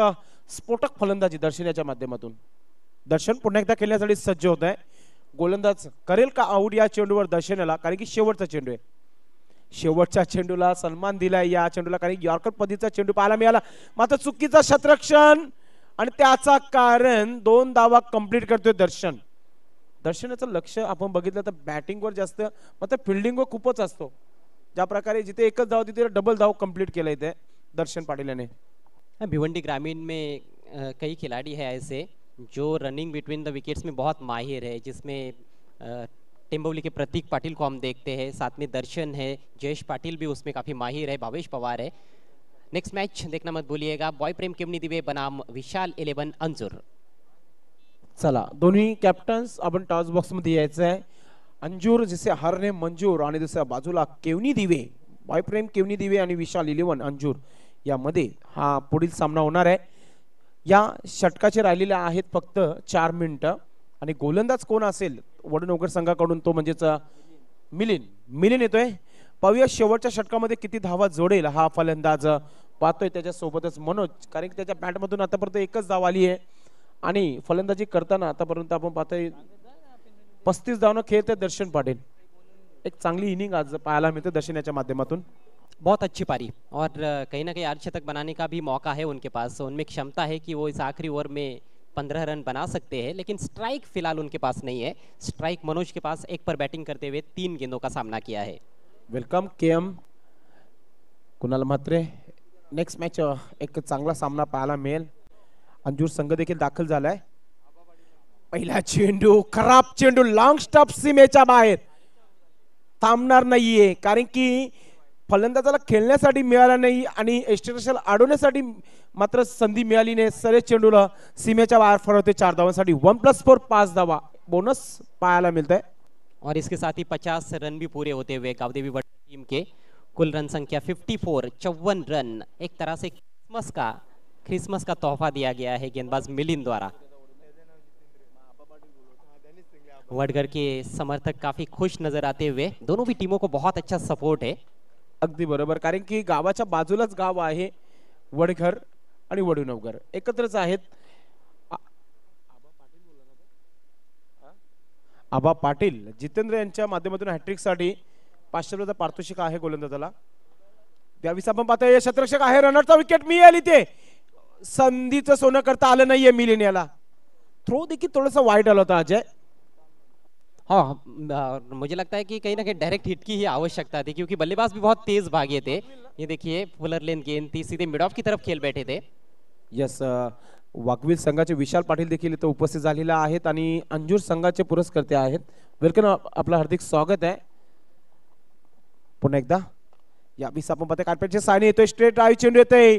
स्फोटक फलंदाजी दर्शनाच्या माध्यमातून दर्शन पुन्हा एकदा केल्यासाठी सज्ज होत आहे गोलंदाज करेल का आऊट या चेंडूवर दर्शनाला कारण की शेवटचा चेंडू आहे शेवटच्या चेंडूला सन्मान दिलाय या चेंडूला कारण यॉर्कर पदीचा चेंडू पाहायला मिळाला मात्र चुकीचा शत्रक्षण आणि त्याचा कारण दोन दावा कंप्लीट करतोय दर्शन दर्शनाचं लक्ष आपण बघितलं तर बॅटिंगवर जास्त मात्र फिल्डिंगवर खूपच असतो ज्या प्रकारे जिथे एकच धाव तिथे डबल धाव कंप्लीट केलाय ते दर्शन पाटिल भिवंडी ग्रामीण में कई खिलाड़ी है ऐसे जो रनिंग बिटवीन द विकेट्स में बहुत माहिर है जिसमें टिम्बोली के प्रतीक पाटिल को हम देखते हैं साथ में दर्शन है जयेश पाटिल भी उसमें काफ़ी माहिर है भावेश पवार है नेक्स्ट मैच देखना मत भूलिएगा बॉय प्रेम केवनी दिवे बनाम विशाल इलेवन अंजुर चला दोन्ही कॅप्टन्स आपण टॉस बॉक्स बॉक्समध्ये यायचं आहे अंजूर जिसे हरने मंजूर आणि दुसऱ्या बाजूला केवनी दिवे बॉय प्रेम केवनी दिवे आणि विशाल इलेवन अंजूर यामध्ये हा पुढील सामना होणार आहे या षटकाचे राहिलेले आहेत फक्त चार मिनटं आणि गोलंदाज कोण असेल वडनोकर संघाकडून तो म्हणजेच मिलिन मिलिन येतोय पाहूया शेवटच्या षटकामध्ये किती धावा जोडेल हा फलंदाज पाहतोय त्याच्यासोबतच मनोज कारण की त्याच्या मधून आतापर्यंत एकच धाव आली आहे आणि फलंदाजी करताना आतापर्यंत आपण पाहतोय पस्तीस धावनं खेळते दर्शन पाटील एक चांगली इनिंग आज पाहायला मिळते दर्शनाच्या माध्यमातून बहुत अच्छी पारी और कहीं ना कहीं अर्धशतक बनाने का भी मौका है उनके पास उनमें क्षमता है कि वो इस आखिरी ओवर में पंद्रह रन बना सकते हैं लेकिन स्ट्राइक फिलहाल उनके पास नहीं है स्ट्राइक मनोज के पास एक पर बैटिंग करते हुए तीन गेंदों का सामना किया है welcome K M Kunal Mhatre next match एक चांगला सामना पाहायला मिळेल अंजूर संघ देखील दाखल झालाय पहिला चेंडू खराब चेंडू लॉंग स्टॉप सीमेच्या बाहेर थांबणार नाहीये कारण की फलंदाजाला खेळण्यासाठी मिळाला नाही आणि एस्टेशन अडवण्यासाठी मात्र संधि मिळाली नाही सरेश चेंडूला सीमे बाहर फरवते चार धावांसाठी वन प्लस फोर पांच धावा बोनस पाया मिलता है और इसके साथ ही पचास रन भी पूरे होते हुए गावदेवी बट टीम के कुल रन संख्या फिफ्टी फोर चौवन रन एक तरह से क्रिसमस का क्रिसमस का तोहफा दिया गया है गेंदबाज मिलिन द्वारा वडगर के समर्थक काफी खुश नजर आते हुए दोनों भी टीमों को बहुत अच्छा सपोर्ट है अगली बरोबर कारण की गावाच्या बाजूला गाँव है वडघर आणि नवकर एकत्रच आहेत आबा पाटील जितेंद्र यांच्या माध्यमातून हॅट्रिकसाठी पाचशे रुपयाचा पारितोषिक आहे गोलंदाजाला त्यावेळेस आपण पाहतोय शतरक्षक आहे रनरचा विकेट मी आली ते संधीचं सोनं करता आलं नाहीये मिलिन याला थ्रो देखील थोडासा वाईट आला होता अजय हा मुझे लगता है की कहीं ना कहीं डायरेक्ट हिट की ही आवश्यकता थी क्योंकि बल्लेबाज भी बहुत तेज भागे थे ये देखिए फुलर लेन गेंद ती सीधे मिड ऑफ की तरफ खेल बैठे थे यस वाघवील संघाचे विशाल पाटील देखील इथं उपस्थित झालेला आहेत आणि अंजूर संघाचे पुरस्कर्ते आहेत वेलकम आपलं हार्दिक स्वागत आहे पुन्हा एकदा या बीस आपण पत्ता कार्पेटचे सायने येतोय स्ट्रेट ड्राईव्ह चेंडू येतोय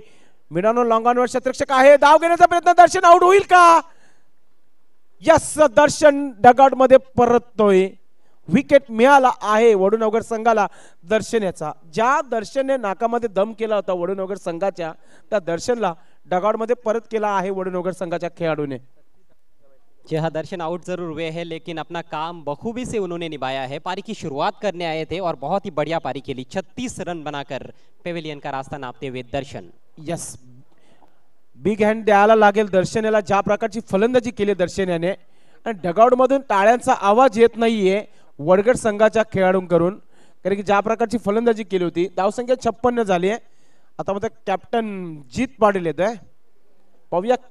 मिडानो लॉंगांवर शत्रक्षक आहे धाव घेण्याचा प्रयत्न दर्शन आउट होईल का यस दर्शन डगआउट मध्ये परततोय विकेट मिळाला आहे वडूनगर संघाला दर्शन याचा ज्या दर्शनने नाकामध्ये दम केला होता वडूनगर संघाच्या त्या दर्शनला मध्ये परत केला आहे वडनोगर संघाच्या खेळाडूने जे हा दर्शन आउट जरूर हुए हैं लेकिन अपना काम बखूबी से उन्होंने निभाया है पारी की शुरुआत करने आए थे और बहुत ही बढ़िया पारी खेली 36 रन बनाकर पेविलियन का रास्ता नापते हुए दर्शन यस बिग हैंड द्यायला लागेल दर्शन याला ज्या प्रकारची फलंदाजी केली दर्शन याने आणि मधून टाळ्यांचा आवाज येत नाहीये वडगड संघाच्या खेळाडूंकडून कारण की ज्या प्रकारची फलंदाजी केली होती धावसंख्या छप्पन्न झाली आहे आता मग कॅप्टन जीत पाटील येत आहे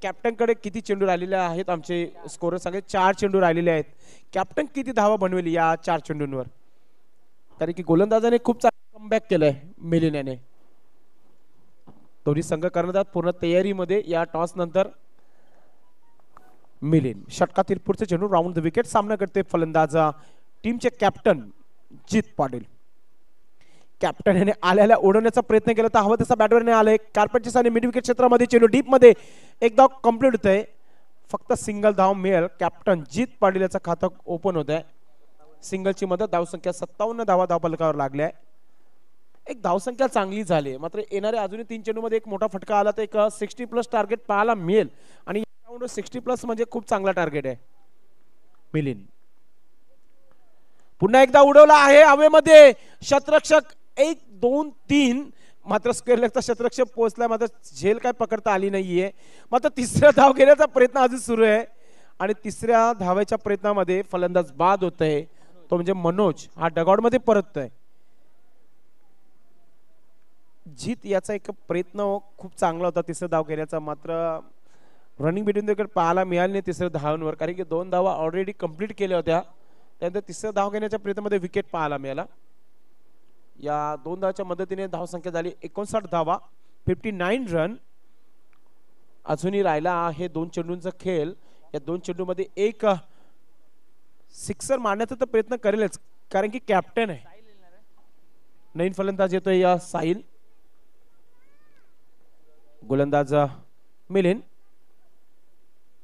कॅप्टन कडे किती चेंडू राहिलेले आहेत आमचे स्कोर सांगे चार चेंडू राहिलेले आहेत कॅप्टन किती धावा बनवेल या चार चेंडूंवर कारण की गोलंदाजाने खूप चांगला कमबॅक मिलिन मेलिन्याने दोन्ही संघ कर्णधार पूर्ण तयारीमध्ये या टॉस नंतर मिलिन षटकातील पुढचे चेंडू राऊंड द विकेट सामना करते फलंदाजा टीमचे कॅप्टन जीत पाटील कॅप्टन याने आल्याला उडवण्याचा प्रयत्न केला तर हवा तसा बॅटवरने आले कार्पेटच्या आणि मिड विकेट क्षेत्रामध्ये चेंडू डीपमध्ये एक धाव कम्प्लीट होतंय फक्त सिंगल धाव मिळेल कॅप्टन जीत पाटील याचा खातं ओपन होत आहे सिंगलची मदत धावसंख्या सत्तावन्न धावा धावपलकावर लागल्या एक धावसंख्या चांगली झाली मात्र येणाऱ्या अजूनही तीन मध्ये एक मोठा फटका आला तर एक सिक्स्टी प्लस टार्गेट पाहायला मिळेल आणि सिक्स्टी प्लस म्हणजे खूप चांगला टार्गेट आहे मिलिन पुन्हा एकदा उडवला आहे हवेमध्ये शतरक्षक एक दोन तीन मात्र स्क्वेअर लेगचा पोहोचला मात्र झेल काय पकडता आली नाहीये मात्र तिसरा धाव घेण्याचा प्रयत्न अजून सुरू आहे आणि तिसऱ्या धावाच्या प्रयत्नामध्ये फलंदाज बाद होत आहे तो म्हणजे मनोज हा मध्ये परततोय जीत याचा एक प्रयत्न खूप चांगला होता तिसरा धाव घेण्याचा मात्र रनिंग बिटवीन द पाहायला मिळाली नाही तिसऱ्या धावांवर कारण की दोन धावा ऑलरेडी कंप्लीट केल्या होत्या त्यानंतर तिसऱ्या धाव घेण्याच्या प्रयत्नामध्ये विकेट पाहायला मिळाला या दोन धावाच्या मदतीने धावसंख्या झाली एकोणसाठ धावा फिफ्टी नाईन रन अजूनही राहिला आहे दोन चेंडूंचा खेळ या दोन चेंडूमध्ये एक सिक्सर मारण्याचा तर प्रयत्न करेलच कारण की कॅप्टन आहे नवीन फलंदाज येतोय या साहिल गोलंदाज मिलिन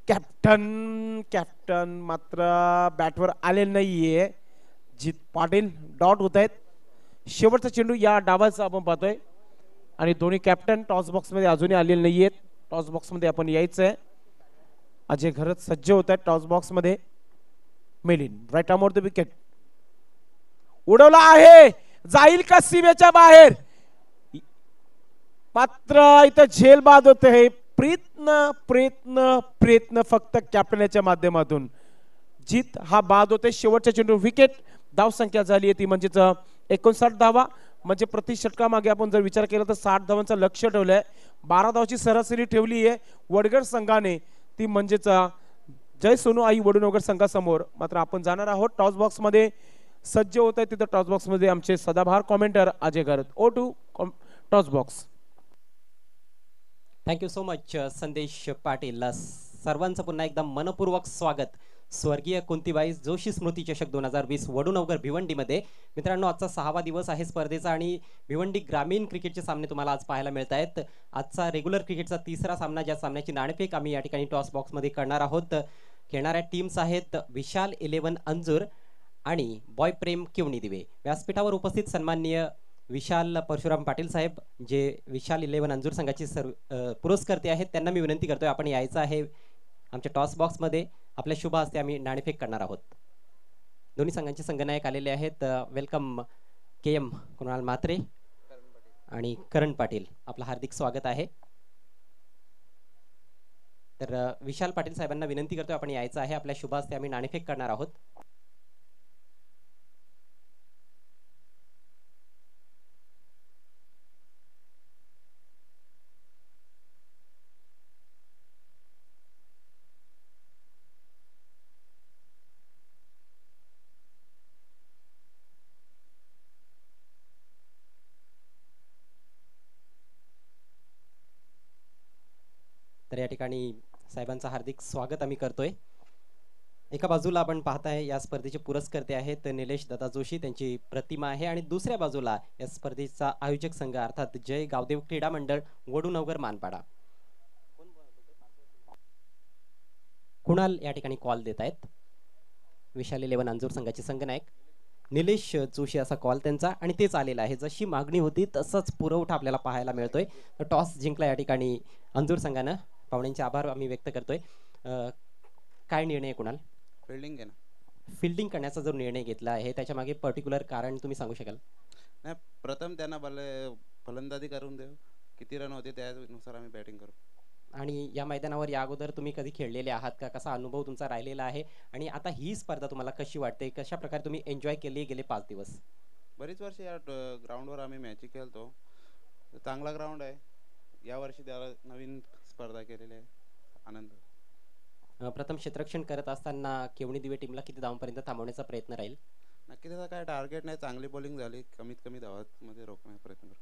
कॅप्टन कॅप्टन मात्र बॅटवर आले नाहीये जित पाटील डॉट होत आहेत शेवटचा चेंडू या डावाचा आपण पाहतोय आणि दोन्ही कॅप्टन टॉस बॉक्समध्ये अजूनही आलेले नाही आहेत टॉस बॉक्समध्ये आपण यायचं आहे अजय घरच सज्ज होत आहे टॉस बॉक्समध्ये मेलिन राईट अमोर द विकेट उडवला आहे जाईल का सीमेच्या बाहेर मात्र इथं बाद होते हे प्रयत्न प्रयत्न प्रयत्न फक्त कॅप्टनच्या माध्यमातून जीत हा बाद होते शेवटच्या चेंडू विकेट धावसंख्या झाली आहे ती म्हणजेच एकोणसाठ धावा म्हणजे प्रति षटकामागे आपण जर विचार केला तर साठ धावांचं लक्ष ठेवलं आहे बारा धावाची सरासरी ठेवली आहे वडगड संघाने ती म्हणजेच जय सोनू आई वडुनगर संघासमोर मात्र आपण जाणार आहोत टॉस बॉक्समध्ये सज्ज होत आहे तिथं टॉस बॉक्समध्ये आमचे सदाभार कॉमेंटर अजय गरत ओ to toss box thank you so much Sandesh Patil सर्वांचं पुन्हा एकदम मनपूर्वक स्वागत स्वर्गीय कुंतीबाई जोशी स्मृती चषक दोन हजार वीस वडूनवगर भिवंडीमध्ये मित्रांनो आजचा सहावा दिवस आहे स्पर्धेचा आणि भिवंडी ग्रामीण क्रिकेटचे सामने तुम्हाला आज पाहायला मिळत आहेत आजचा रेग्युलर क्रिकेटचा तिसरा सामना ज्या सामन्याची नाणेफेक आम्ही या ठिकाणी टॉस बॉक्समध्ये करणार आहोत खेळणाऱ्या टीम्स आहेत विशाल इलेव्हन अंजूर आणि बॉय प्रेम किवणी दिवे व्यासपीठावर उपस्थित सन्माननीय विशाल परशुराम पाटील साहेब जे विशाल इलेव्हन अंजूर संघाचे सर्व पुरस्कर्ते आहेत त्यांना मी विनंती करतोय आपण यायचं आहे आमच्या टॉस बॉक्समध्ये आपल्या शुभ हस्ते आम्ही नाणेफेक करणार आहोत दोन्ही संघांचे संघनायक आलेले आहेत welcome K M Kunal Mhatre आणि करण पाटील आपलं हार्दिक स्वागत आहे तर विशाल पाटील साहेबांना विनंती करतो आपण यायचं आहे आपल्या शुभ हस्ते आम्ही नाणेफेक करणार आहोत तर या ठिकाणी साहेबांचं हार्दिक स्वागत आम्ही करतोय एका बाजूला आपण पाहताय या स्पर्धेचे पुरस्कर्ते आहेत निलेश दादा जोशी त्यांची प्रतिमा आहे आणि दुसऱ्या बाजूला या स्पर्धेचा आयोजक संघ अर्थात जय गावदेव क्रीडा मंडळ वडूनगर मानपाडा कुणाल या ठिकाणी कॉल देत आहेत विशाल इलेवन अंजूर संघाचे संघनायक निलेश जोशी असा कॉल त्यांचा आणि तेच आलेला आहे जशी मागणी होती तसाच पुरवठा आपल्याला पाहायला मिळतोय टॉस जिंकला या ठिकाणी अंजूर संघानं पाहुण्यांचे आभार आम्ही व्यक्त करतोय काय निर्णय कुणाल फिल्डिंग घेणं फिल्डिंग करण्याचा जो निर्णय घेतला आहे त्याच्या मागे पर्टिक्युलर कारण तुम्ही सांगू शकाल नाही प्रथम त्यांना बल फलंदाजी करून देऊ किती रन होते त्यानुसार आम्ही बॅटिंग करू आणि या मैदानावर या अगोदर तुम्ही कधी खेळलेले आहात का कसा अनुभव तुमचा राहिलेला आहे आणि आता ही स्पर्धा तुम्हाला कशी वाटते कशा प्रकारे तुम्ही एन्जॉय केले गेले पाच दिवस बरीच वर्ष या ग्राउंडवर आम्ही मॅची खेळतो चांगला ग्राउंड आहे या वर्षी त्याला नवीन स्पर्धा केलेल्या आनंद प्रथम क्षेत्ररक्षण करत असताना केवणी दिवे टीमला किती धावांपर्यंत थांबवण्याचा प्रयत्न राहील नक्की त्याचा काय टार्गेट नाही चांगली बॉलिंग झाली कमीत कमी धावांमध्ये रोखण्याचा प्रयत्न करू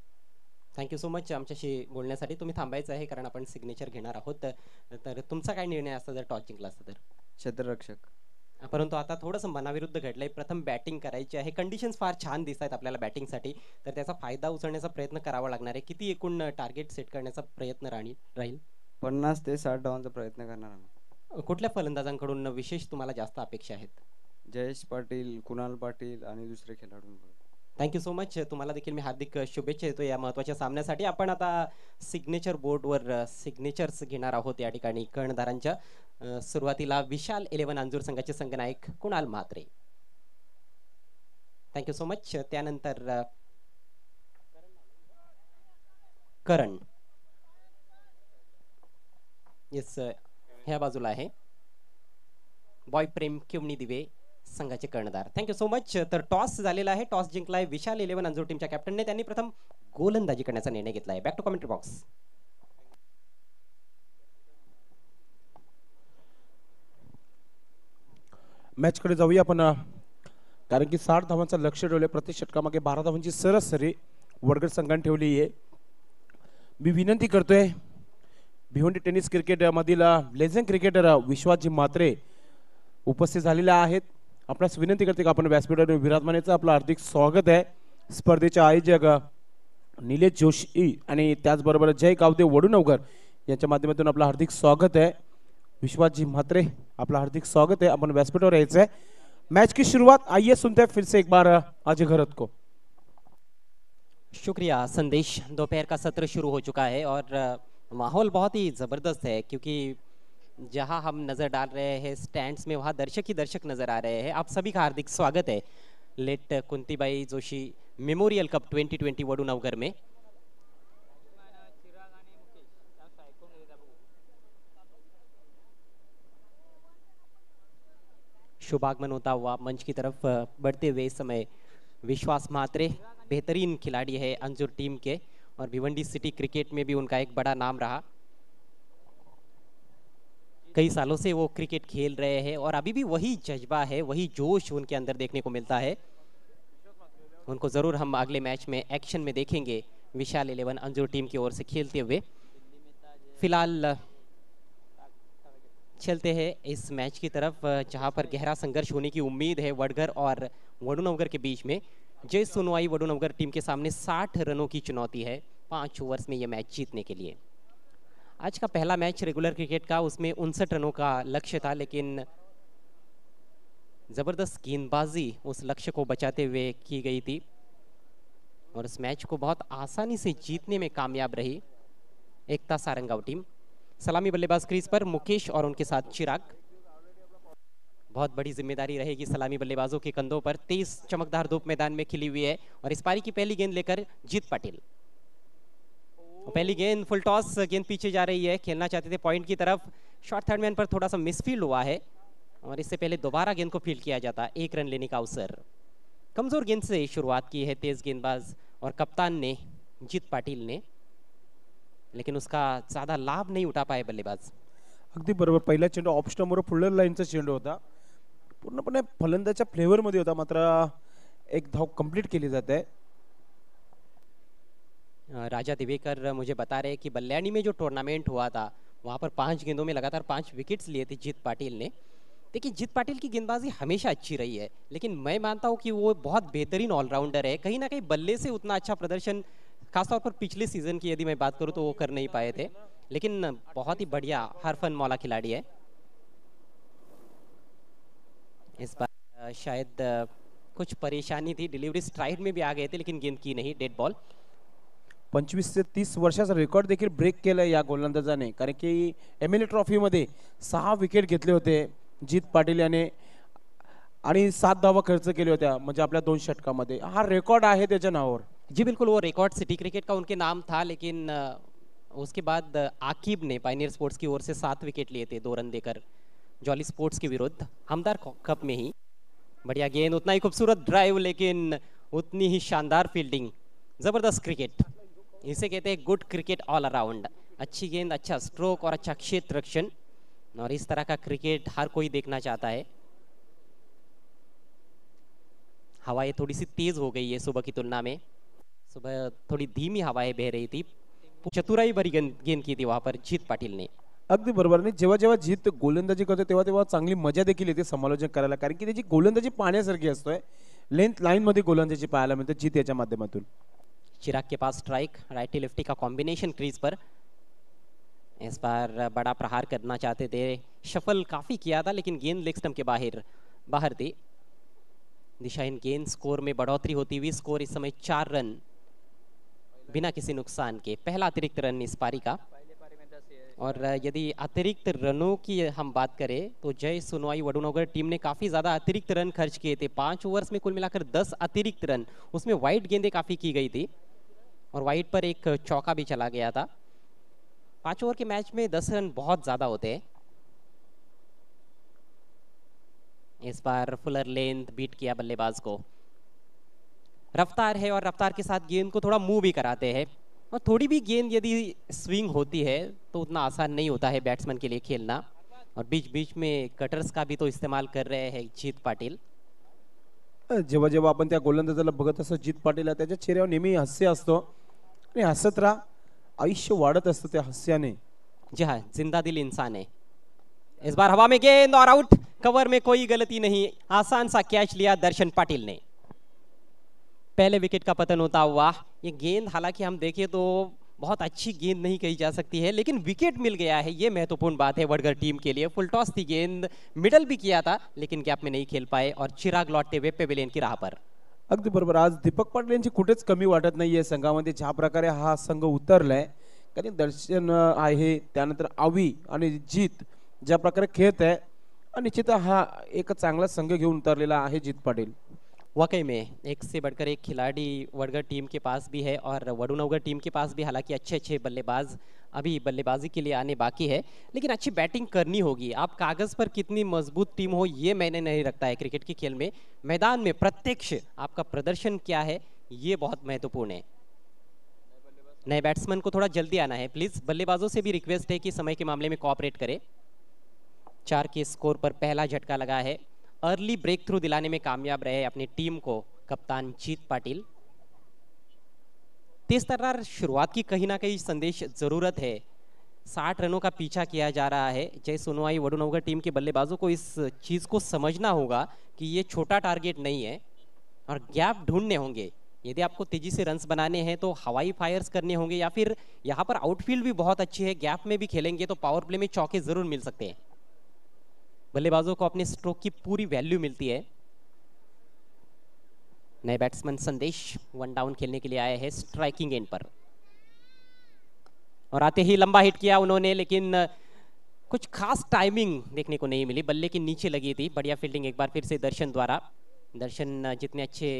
थँक्यू सो मच आमच्याशी बोलण्यासाठी तुम्ही थांबायचं आहे कारण आपण सिग्नेचर घेणार आहोत तर तुमचा काय निर्णय असता जर टॉस जिंकला असता तर क्षेत्ररक्षक परंतु आता थोडंसं मनाविरुद्ध घडलंय प्रथम बॅटिंग करायची आहे कंडिशन्स फार छान दिसत आहेत आपल्याला साठी तर त्याचा फायदा उचलण्याचा प्रयत्न करावा लागणार आहे किती एकूण टार्गेट सेट करण्याचा प्रयत्न राहील पन्नास ते साठ धावांचा प्रयत्न करणार आम्ही कुठल्या फलंदाजांकडून विशेष तुम्हाला जास्त अपेक्षा आहेत जयेश पाटील कुणाल पाटील आणि दुसरे खेळाडूंकडून थँक्यू सो मच तुम्हाला देखील मी हार्दिक शुभेच्छा देतो या महत्वाच्या सामन्यासाठी आपण आता सिग्नेचर बोर्डवर सिग्नेचर्स घेणार आहोत या ठिकाणी कर्णधारांच्या सुरुवातीला विशाल इलेव्हन अंजूर संघाचे संघनायक Kunal Mhatre thank you so much त्यानंतर करण येस ह्या बाजूला आहे बॉय प्रेम किवणी दिवे संघाचे कर्णधार थँक्यू सो मच तर टॉस झालेला आहे टॉस जिंकला आहे विशाल इलेव्हन अंजूर टीमच्या कॅप्टनने त्यांनी प्रथम गोलंदाजी करण्याचा निर्णय घेतला आहे बॅक टू कॉमेंट्री बॉक्स मॅचकडे जाऊया आपण कारण की साठ धावांचं लक्ष ठेवलं प्रत्येक षटकामागे बारा धावांची सरासरी वडगड संघाने ठेवली आहे मी विनंती करतोय भिवंडी टेनिस क्रिकेटमधील लेजेंड क्रिकेटर विश्वासजी म्हात्रे उपस्थित झालेल्या आहेत आपणास विनंती करते की आपण व्यासपीठावर विराजमानेचं आपलं हार्दिक स्वागत आहे स्पर्धेचे आयोजक निलेश जोशी आणि त्याचबरोबर जय गावदेव वडुनवकर यांच्या माध्यमातून आपलं हार्दिक स्वागत आहे विश्वासजी म्हात्रे आपला हार्दिक स्वागत आहे आपण व्यासपीठावर यायचं आहे मॅच की सुरुवात आई सुनते फिरसे फिर से एक बार आज घरत को शुक्रिया संदेश दोपहर का सत्र शुरू हो चुका है और माहौल बहुत ही ज़बरदस्त है क्योंकि जहां हम नज़र डाल रहे हैं स्टैंड्स में वहां दर्शक ही दर्शक नज़र आ रहे हैं आप सभी का हार्दिक स्वागत है late Kuntibai Joshi memorial cup 2020 twenty Vadunagar में शुभागमन होता हुआ मंच की तरफ बढ़ते हुए समय विश्वास मात्रे बेहतरीन खिलाड़ी है अंजुर टीम के और भिवंडी सिटी क्रिकेट में भी उनका एक बड़ा नाम रहा कई सालों से वो क्रिकेट खेल रहे हैं और अभी भी वही जज्बा है वही जोश उनके अंदर देखने को मिलता है उनको ज़रूर हम अगले मैच में एक्शन में देखेंगे विशाल इलेवन अंजुर टीम की ओर से खेलते हुए फिलहाल चलते हैं इस मैच की तरफ जहां पर गहरा संघर्ष होने की उम्मीद है वडगर और वडुनगर के बीच में जय सुनवाई नवगर टीम के सामने 60 रनों की चुनौती है पाँच ओवर्स में यह मैच जीतने के लिए आज का पहला मैच रेगुलर क्रिकेट का उसमें उनसठ रनों का लक्ष्य था लेकिन ज़बरदस्त गेंदबाजी उस लक्ष्य को बचाते हुए की गई थी और इस मैच को बहुत आसानी से जीतने में कामयाब रही एकता सारंगाव टीम सलामी बल्लेबाज क्रीज पर मुकेश और उनके साथ चिराग बहुत बड़ी जिम्मेदारी रहेगी सलामी बल्लेबाजों के कंधों पर तेज चमकदार धूप मैदान में खिली हुई है और इस पारी की पहली गेंद लेकर जीत पाटिल पहली गेंद फुल टॉस गेंद पीछे जा रही है खेलना चाहते थे पॉइंट की तरफ शॉर्ट थर्ड मैन पर थोड़ा सा मिसफील्ड हुआ है और इससे पहले दोबारा गेंद को फील्ड किया जाता एक रन लेने का अवसर कमजोर गेंद से शुरुआत की है तेज गेंदबाज और कप्तान ने जीत पाटिल ने लेकिन उसका ज्यादा लाभ नहीं उठा पाए बल्लेबाज अगर बरोबर पहिला चेंडू ऑप्शन फुलर लाइन का चेंडू होता पूर्णपणे फ्लेवर मध्य होता मात्र एक धाव कंप्लीट लिए जता है राजा दिवेकर मुझे बता रहे कि बल्याणी में जो टूर्नामेंट हुआ था वहाँ पर पांच गेंदों में लगातार पांच विकेट्स लिए थे जीत पाटिल ने देखिए जीत पाटिल की गेंदबाजी हमेशा अच्छी रही है लेकिन मैं मानता हूँ कि वो बहुत बेहतरीन ऑलराउंडर है कहीं ना कहीं बल्ले से उतना अच्छा प्रदर्शन खासतौर पर पिछले सीजन की यदि मैं बात करूँ तो वो कर नहीं पाए थे लेकिन बहुत ही बढ़िया हरफन मौला खिलाड़ी है इस बार शायद कुछ परेशानी थी डिलीवरी स्ट्राइड में भी आ गए थे लेकिन गेंद की नाही डेड बॉल पंचवीस ते तीस वर्षाचा रेकॉर्ड देखील ब्रेक केला या गोलंदाजाने कारण की एम एल ए ट्रॉफीमध्ये सहा विकेट घेतले जीत पाटिल याने सात धावा खर्च केल्या होत्या म्हणजे दोन षटकामध्ये हा रेकॉर्ड आहे त्याच्या जी बिल्कुल वो रिकॉर्ड सिटी क्रिकेट का उनके नाम था लेकिन उसके बाद आकीब ने पाइनियर स्पोर्ट्स की ओर से सात विकेट लिए थे दो रन देकर जॉली स्पोर्ट्स के विरुद्ध हमदार कप में ही बढ़िया गेंद उतना ही खूबसूरत ड्राइव लेकिन उतनी ही शानदार फील्डिंग ज़बरदस्त क्रिकेट इसे कहते हैं गुड क्रिकेट ऑल अराउंड अच्छी गेंद अच्छा स्ट्रोक और अच्छा क्षेत्र रक्षण और इस तरह का क्रिकेट हर कोई देखना चाहता है हवाएं थोड़ी सी तेज़ हो गई है सुबह की तुलना में सुबह थोड़ी धीमी हवाएं बह रही थी चतुराई भरी गेंद की थी वहां पर जीत पाटिल ने अगदी बरोबर आणि जेव्हा जेव्हा जीत गोलंदाजी करतो तेव्हा तेव्हा चांगली मजा देखील येते समालोचन करायला कारण की त्याची गोलंदाजी पाण्यासारखी असतोय लेंथ लाईनमध्ये गोलंदाजी पाहायला मिळते जीत याच्या माध्यमातून चिराग के पास स्ट्राइक राइटी लेफ्टी का कॉम्बिनेशन क्रीज पर इस बार बड़ा प्रहार करना चाहते थे शफल काफ़ी किया था लेकिन गेंद लेग स्टम्प के बाहर बाहर थी दिशा इन गेंद स्कोर में बढ़ोतरी होती हुई स्कोर इस समय चार रन बिना किसी नुकसान के पहला अतिरिक्त रन इस पारी का और यदि अतिरिक्त रनों की हम बात करें तो जय सुनवाई वडुनगर टीम ने काफ़ी ज़्यादा अतिरिक्त रन खर्च किए थे पाँच ओवर्स में कुल मिलाकर दस अतिरिक्त रन उसमें वाइट गेंदें काफ़ी की गई थी और वाइट पर एक चौका भी चला गया था पाँच ओवर के मैच में दस रन बहुत ज़्यादा होते हैं इस बार फुलर लेंथ बीट किया बल्लेबाज को रफ्तार है और रफ्तार के साथ गेंद को थोड़ा मूव भी कराते हैं और थोड़ी भी गेंद यदि स्विंग होती है तो उतना आसान नहीं होता है बैट्समैन के लिए खेलना और बीच बीच में कटर्स का भी तो इस्तेमाल कर रहे हैं जीत पाटिल जेव जेव अपन त्या गोलंदाजाला बघत जीत पाटिल चेहर चेहऱ्यावर नेहमी हास्य हसत रहा आयुष्य वाढत असतं त्या जी हाँ जिंदा दिल इंसान है इस बार हवा में गेंद और आउट कवर में कोई गलती नहीं आसान सा कैच लिया दर्शन पाटिल ने पहले विकेट का पतन होता हुआ ये गेंद हालांकि हम देखें तो बहुत अच्छी गेंद नहीं कही जा सकती है लेकिन विकेट मिल गया है ये महत्वपूर्ण बात है वडगर टीम के लिए फुल टॉस थी गेंद मिडल भी किया था लेकिन गैप में नहीं खेल पाए और चिराग लौटते हुए पेविलियन की राह पर अगदी बरोबर आज दीपक पाटील यांची कुठेच कमी वाटत नाहीये संघामध्ये ज्या प्रकारे हा संघ उतरलाय कारण दर्शन आहे त्यानंतर आवी आणि जीत ज्या प्रकारे खेळत आहे निश्चित हा एक चांगला संघ घेऊन उतरलेला आहे जीत पाटील वाकई में एक से बढ़कर एक खिलाड़ी वडगर टीम के पास भी है और वडुनगर टीम के पास भी हालांकि अच्छे अच्छे बल्लेबाज अभी बल्लेबाजी के लिए आने बाकी है लेकिन अच्छी बैटिंग करनी होगी आप कागज़ पर कितनी मजबूत टीम हो ये मैंने नहीं रखता है क्रिकेट के खेल में मैदान में प्रत्यक्ष आपका प्रदर्शन क्या है ये बहुत महत्वपूर्ण है नए बैट्समैन को थोड़ा जल्दी आना है प्लीज़ बल्लेबाजों से भी रिक्वेस्ट है कि समय के मामले में कॉपरेट करें चार के स्कोर पर पहला झटका लगा है अर्ली ब्रेक थ्रू दिलाने में कामयाब रहे अपनी टीम को कप्तान जीत पाटिल तेज तर्रार शुरुआत की कहीं ना कहीं संदेश ज़रूरत है साठ रनों का पीछा किया जा रहा है जय सुनवाई वडुनौगर टीम के बल्लेबाजों को इस चीज़ को समझना होगा कि ये छोटा टारगेट नहीं है और गैप ढूंढने होंगे यदि आपको तेजी से रन्स बनाने हैं तो हवाई फायर्स करने होंगे या फिर यहाँ पर आउटफील्ड भी बहुत अच्छी है गैप में भी खेलेंगे तो पावर प्ले में चौके ज़रूर मिल सकते हैं बल्लेबाजों को अपने स्ट्रोक की पूरी वैल्यू मिलती है नए बैट्समैन संदेश वन डाउन खेलने के लिए आए हैं स्ट्राइकिंग एंड पर और आते ही लंबा हिट किया उन्होंने लेकिन कुछ खास टाइमिंग देखने को नहीं मिली बल्ले के नीचे लगी थी बढ़िया फील्डिंग एक बार फिर से दर्शन द्वारा दर्शन जितने अच्छे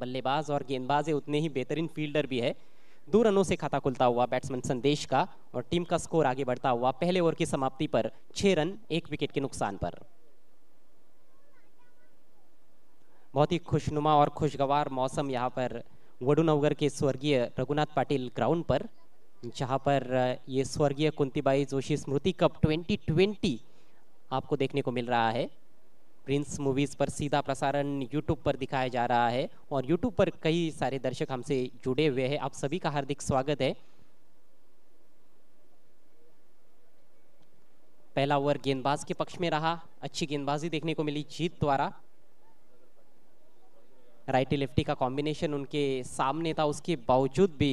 बल्लेबाज और गेंदबाज है उतने ही बेहतरीन फील्डर भी है दो रनों से खाता खुलता हुआ बैट्समैन संदेश का और टीम का स्कोर आगे बढ़ता हुआ पहले ओवर की समाप्ति पर छह रन एक विकेट के नुकसान पर बहुत ही खुशनुमा और खुशगवार मौसम यहाँ पर वडुनगर के स्वर्गीय रघुनाथ पाटिल ग्राउंड पर जहाँ पर ये स्वर्गीय कुंतीबाई जोशी स्मृति कप 2020 आपको देखने को मिल रहा है प्रिंस मूवीज़ पर सीधा प्रसारण यूट्यूब पर दिखाया जा रहा है और यूट्यूब पर कई सारे दर्शक हमसे जुड़े हुए हैं आप सभी का हार्दिक स्वागत है पहला ओवर गेंदबाज के पक्ष में रहा अच्छी गेंदबाजी देखने को मिली जीत द्वारा राइटी लेफ्टी का कॉम्बिनेशन उनके सामने था उसके बावजूद भी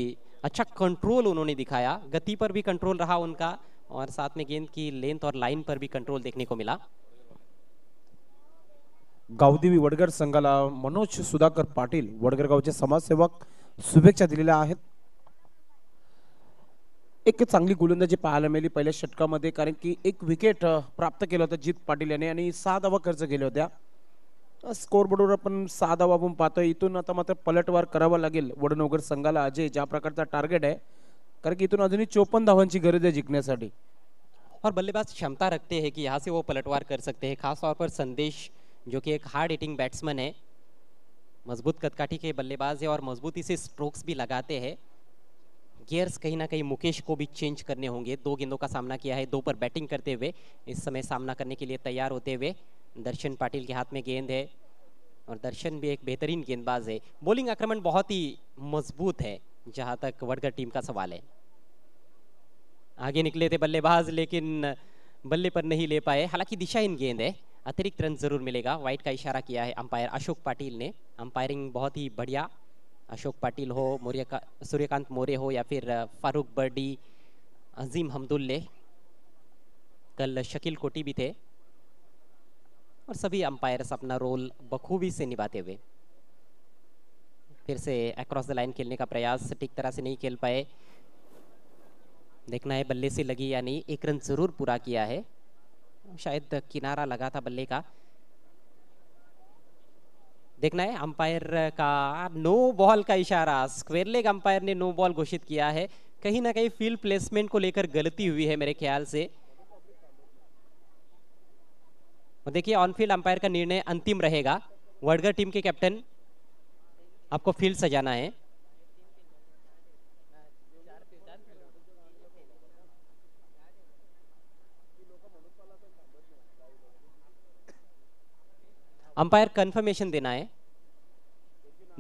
अच्छा कंट्रोल उन्होंने दिखाया गति पर भी कंट्रोल रहा उनका और साथ में गेंद की लेंथ और लाइन पर भी कंट्रोल देखने को मिला गावदेवी वडगर संघाला मनोज सुधाकर पाटील वडगरगावचे समाजसेवक शुभेच्छा दिलेल्या आहेत एक चांगली गोलंदाजी पाहायला मिळाली पहिल्या षटकामध्ये कारण की एक विकेट प्राप्त केलं होतं जीत पाटील यांनी आणि सहा धावा खर्च केल्या होत्या स्कोर बोर्डवर आपण सहा धावा आपण पाहतोय इथून आता मात्र पलटवार करावा लागेल वडनगर संघाला अजय ज्या प्रकारचा टार्गेट आहे कारण की इथून अजूनही चोपन्न धावांची गरज आहे जिंकण्यासाठी और बल्लेबाज क्षमता रखते हैं कि यहाँ से वो पलटवार कर सकते हैं खास तौर पर संदेश जो कि एक हार्ड हिटिंग बैट्समैन है मजबूत कदकाठी के बल्लेबाज है और मजबूती से स्ट्रोक्स भी लगाते हैं गियर्स कहीं ना कहीं मुकेश को भी चेंज करने होंगे दो गेंदों का सामना किया है दो पर बैटिंग करते हुए इस समय सामना करने के लिए तैयार होते हुए दर्शन पाटिल के हाथ में गेंद है और दर्शन भी एक बेहतरीन गेंदबाज है बॉलिंग आक्रमण बहुत ही मजबूत है जहाँ तक वर्गर टीम का सवाल है आगे निकले थे बल्लेबाज लेकिन बल्ले पर नहीं ले पाए हालांकि दिशाहीन गेंद है अतिरिक्त रन जरूर मिलेगा वाइट का इशारा किया है अंपायर अशोक पाटिल ने अंपायरिंग बहुत ही बढ़िया अशोक पाटिल हो मौर्य का सूर्यकांत मौर्य हो या फिर फारूक बर्डी अजीम हमदुल्ले कल शकील कोटी भी थे और सभी अंपायर्स अपना रोल बखूबी से निभाते हुए फिर से अक्रॉस द लाइन खेलने का प्रयास ठीक तरह से नहीं खेल पाए देखना है बल्ले से लगी या नहीं एक रन जरूर पूरा किया है शायद किनारा लगा था बल्ले का देखना है अंपायर का नो बॉल का इशारा स्क्वेरलेग लेग अंपायर ने नो बॉल घोषित किया है कहीं ना कहीं फील्ड प्लेसमेंट को लेकर गलती हुई है मेरे ख्याल से देखिए ऑन फील्ड अंपायर का निर्णय अंतिम रहेगा वर्डगर टीम के कैप्टन आपको फील्ड सजाना है अंपायर कंफर्मेशन देना है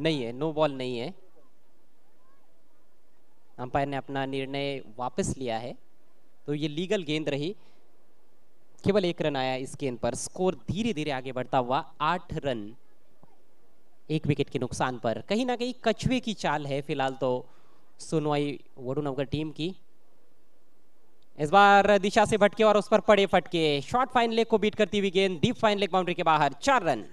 नहीं है नो बॉल नहीं है अंपायर ने अपना निर्णय वापस लिया है तो ये लीगल गेंद रही केवल एक रन आया इस गेंद पर स्कोर धीरे धीरे आगे बढ़ता हुआ आठ रन एक विकेट के नुकसान पर कहीं ना कहीं कछुए की चाल है फिलहाल तो सुनवाई वडुनगर टीम की इस बार दिशा से भटके और उस पर पड़े फटके शॉर्ट फाइन लेग को बीट करती हुई गेंद डीप फाइन लेग बाउंड्री के बाहर चार रन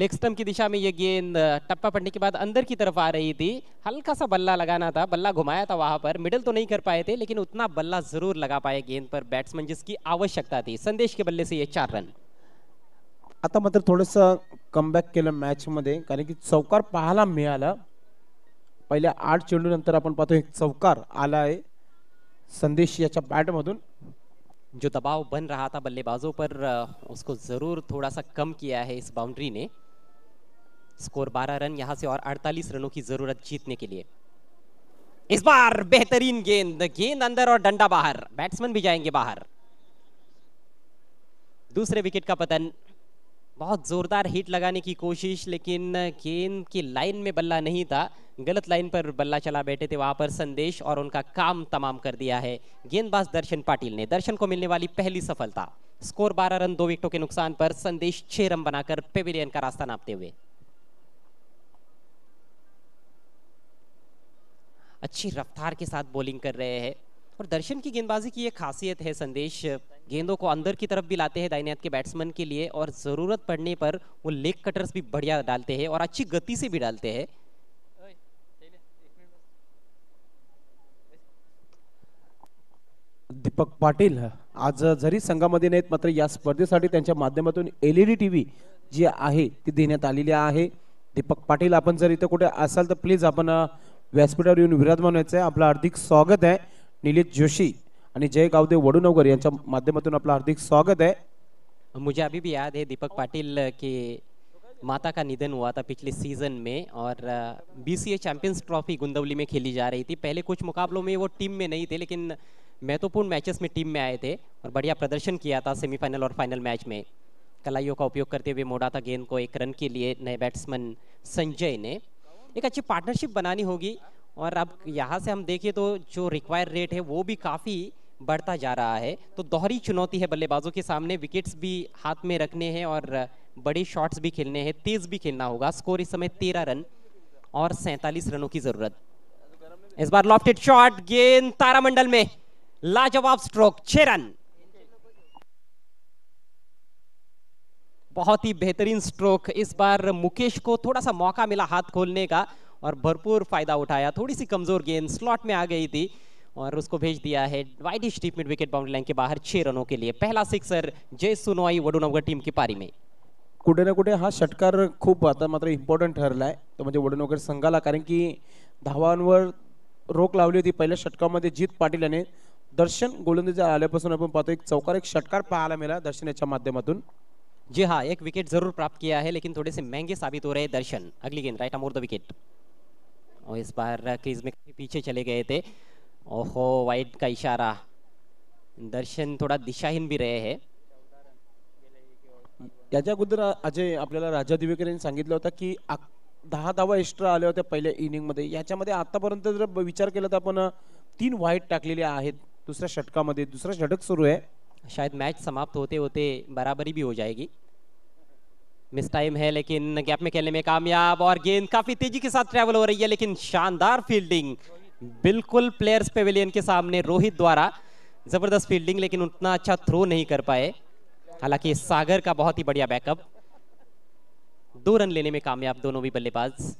लेग स्टम की दिशा में यह गेंद टप्पा पड़ने के बाद अंदर की तरफ आ रही थी हल्का सा बल्ला लगाना था बल्ला घुमाया था वहां पर मिडल तो नहीं कर पाए थे लेकिन उतना बल्ला जरूर लगा पाए गेंद पर बैट्समैन जिसकी आवश्यकता थी संदेश के बल्ले से ये चार रन आता मतलब कम बैक के मैच मॅचमध्ये कारण की चौकार पहाय मिला पहले आठ चेंडूनंतर आपण पाहतो एक चौकार आला है संदेश बैट मधुन जो दबाव बन रहा था बल्लेबाजों पर उसको ज़रूर थोड़ा सा कम किया है इस बाउंड्री ने स्कोर 12 रन यहां से और 48 रनों की ज़रूरत जीतने के लिए इस बार बेहतरीन गेंद गेंद अंदर और डंडा बाहर बैट्समैन भी जाएंगे बाहर दूसरे विकेट का पतन बहुत ज़ोरदार हिट लगाने की कोशिश लेकिन गेंद की लाइन में बल्ला नहीं था गलत लाइन पर बल्ला चला बैठे थे वहां पर संदेश और उनका काम तमाम कर दिया है गेंदबाज दर्शन पाटिल ने दर्शन को मिलने वाली पहली सफलता स्कोर 12 रन दो विकेटों के नुकसान पर संदेश छह रन बनाकर पेविलियन का रास्ता नापते हुए अच्छी रफ्तार के साथ बॉलिंग कर रहे हैं और दर्शन की गेंदबाजी की एक खासियत है संदेश गेंदों को अंदर की तरफ भी लाते हैं दाहिने के बैट्समैन के लिए और ज़रूरत पड़ने पर वो लेग कटर्स भी बढ़िया डालते हैं और अच्छी गति से भी डालते हैं दीपक पाटील आज जरी संघा संघामध्ये नाहीत मात्र या स्पर्धेसाठी त्यांच्या माध्यमातून एल ई e जी आहे ती देण्यात आलेली आहे दीपक पाटील आपण जर इथं कुठे असाल तर प्लीज आपण व्यासपीठावर येऊन विराजमान व्हायचं आहे आपलं हार्दिक स्वागत आहे निलेश जोशी आणि जय गावदेव वडुनवकर यांच्या माध्यमातून आपलं हार्दिक स्वागत है मुझे अभी भी याद है दीपक पाटिल के माता का निधन हुआ था पिछले सीजन में और B C champions trophy Gundavali में खेली जा रही थी पहले कुछ मुकाबलों में वो टीम में नहीं थे लेकिन महत्वपूर्ण मैचेस में टीम में आए थे और बढ़िया प्रदर्शन किया था सेमीफाइनल और फाइनल मैच में कलाइयों का उपयोग करते हुए मोड़ा था गेंद को एक रन के लिए नए बैट्समैन संजय ने एक अच्छी पार्टनरशिप बनानी होगी और अब यहाँ से हम देखें तो जो रिक्वायर रेट है वो भी काफ़ी बढ़ता जा रहा है तो दोहरी चुनौती है बल्लेबाजों के सामने विकेट्स भी हाथ में रखने हैं और बड़े शॉट्स भी खेलने हैं तेज भी खेलना होगा स्कोर इस समय तेरह रन और सैतालीस रनों की जरूरत इस बार लॉफ्टेड शॉट गेंद तारामंडल में लाजवाब स्ट्रोक छह रन बहुत ही बेहतरीन स्ट्रोक इस बार मुकेश को थोड़ा सा मौका मिला हाथ खोलने का और भरपूर फायदा उठाया थोड़ी सी कमजोर गेंद स्लॉट में आ गई थी और उसको भेज दिया है वाइडिश deep mid wicket boundary line के बाहर छह रनों के लिए पहला सिक्सर जय सुनवाई वडुनगर टीम की पारी में कुठे ना कुठे हा षटकार खूप आता मात्र इम्पॉर्टंट ठरला आहे तो म्हणजे वडुनगर संघाला कारण की धावांवर रोख लावली होती पहिल्या षटकामध्ये जीत पाटील याने दर्शन गोलंदाजी आल्यापासून आपण एक चौकार एक षटकार पाहायला मिळाला दर्शन याच्या जी हाँ एक विकेट जरूर प्राप्त किया है लेकिन थोड़े से महंगे साबित हो रहे हैं दर्शन अगली गेंद राइट अमोर द विकेट और इस बार क्रीज में पीछे चले गए थे ओहो वाइट का इशारा दर्शन थोडा दिशाहीन भी रहे है याच्या अगोदर अजय आपल्याला राजा दिवेकर यांनी सांगितलं होतं की दहा धावा एक्स्ट्रा आले होते पहिल्या मध्ये याच्यामध्ये आतापर्यंत जर विचार केला तर आपण तीन व्हाईट टाकलेले आहेत दुसऱ्या षटकामध्ये दुसरा षटक सुरू आहे शायद मॅच समाप्त होते होते बराबरी भी हो जाएगी मिस टाइम है लेकिन गैप में खेलने में कामयाब और गेंद काफी तेजी के साथ ट्रैवल हो रही है लेकिन शानदार फील्डिंग बिल्कुल प्लेयर्स पेविलियन के सामने रोहित द्वारा जबरदस्त फील्डिंग लेकिन उतना अच्छा थ्रो नहीं कर पाए हालांकि सागर का बहुत ही बढ़िया बैकअप दो रन लेने में कामयाब दोनों भी बल्लेबाज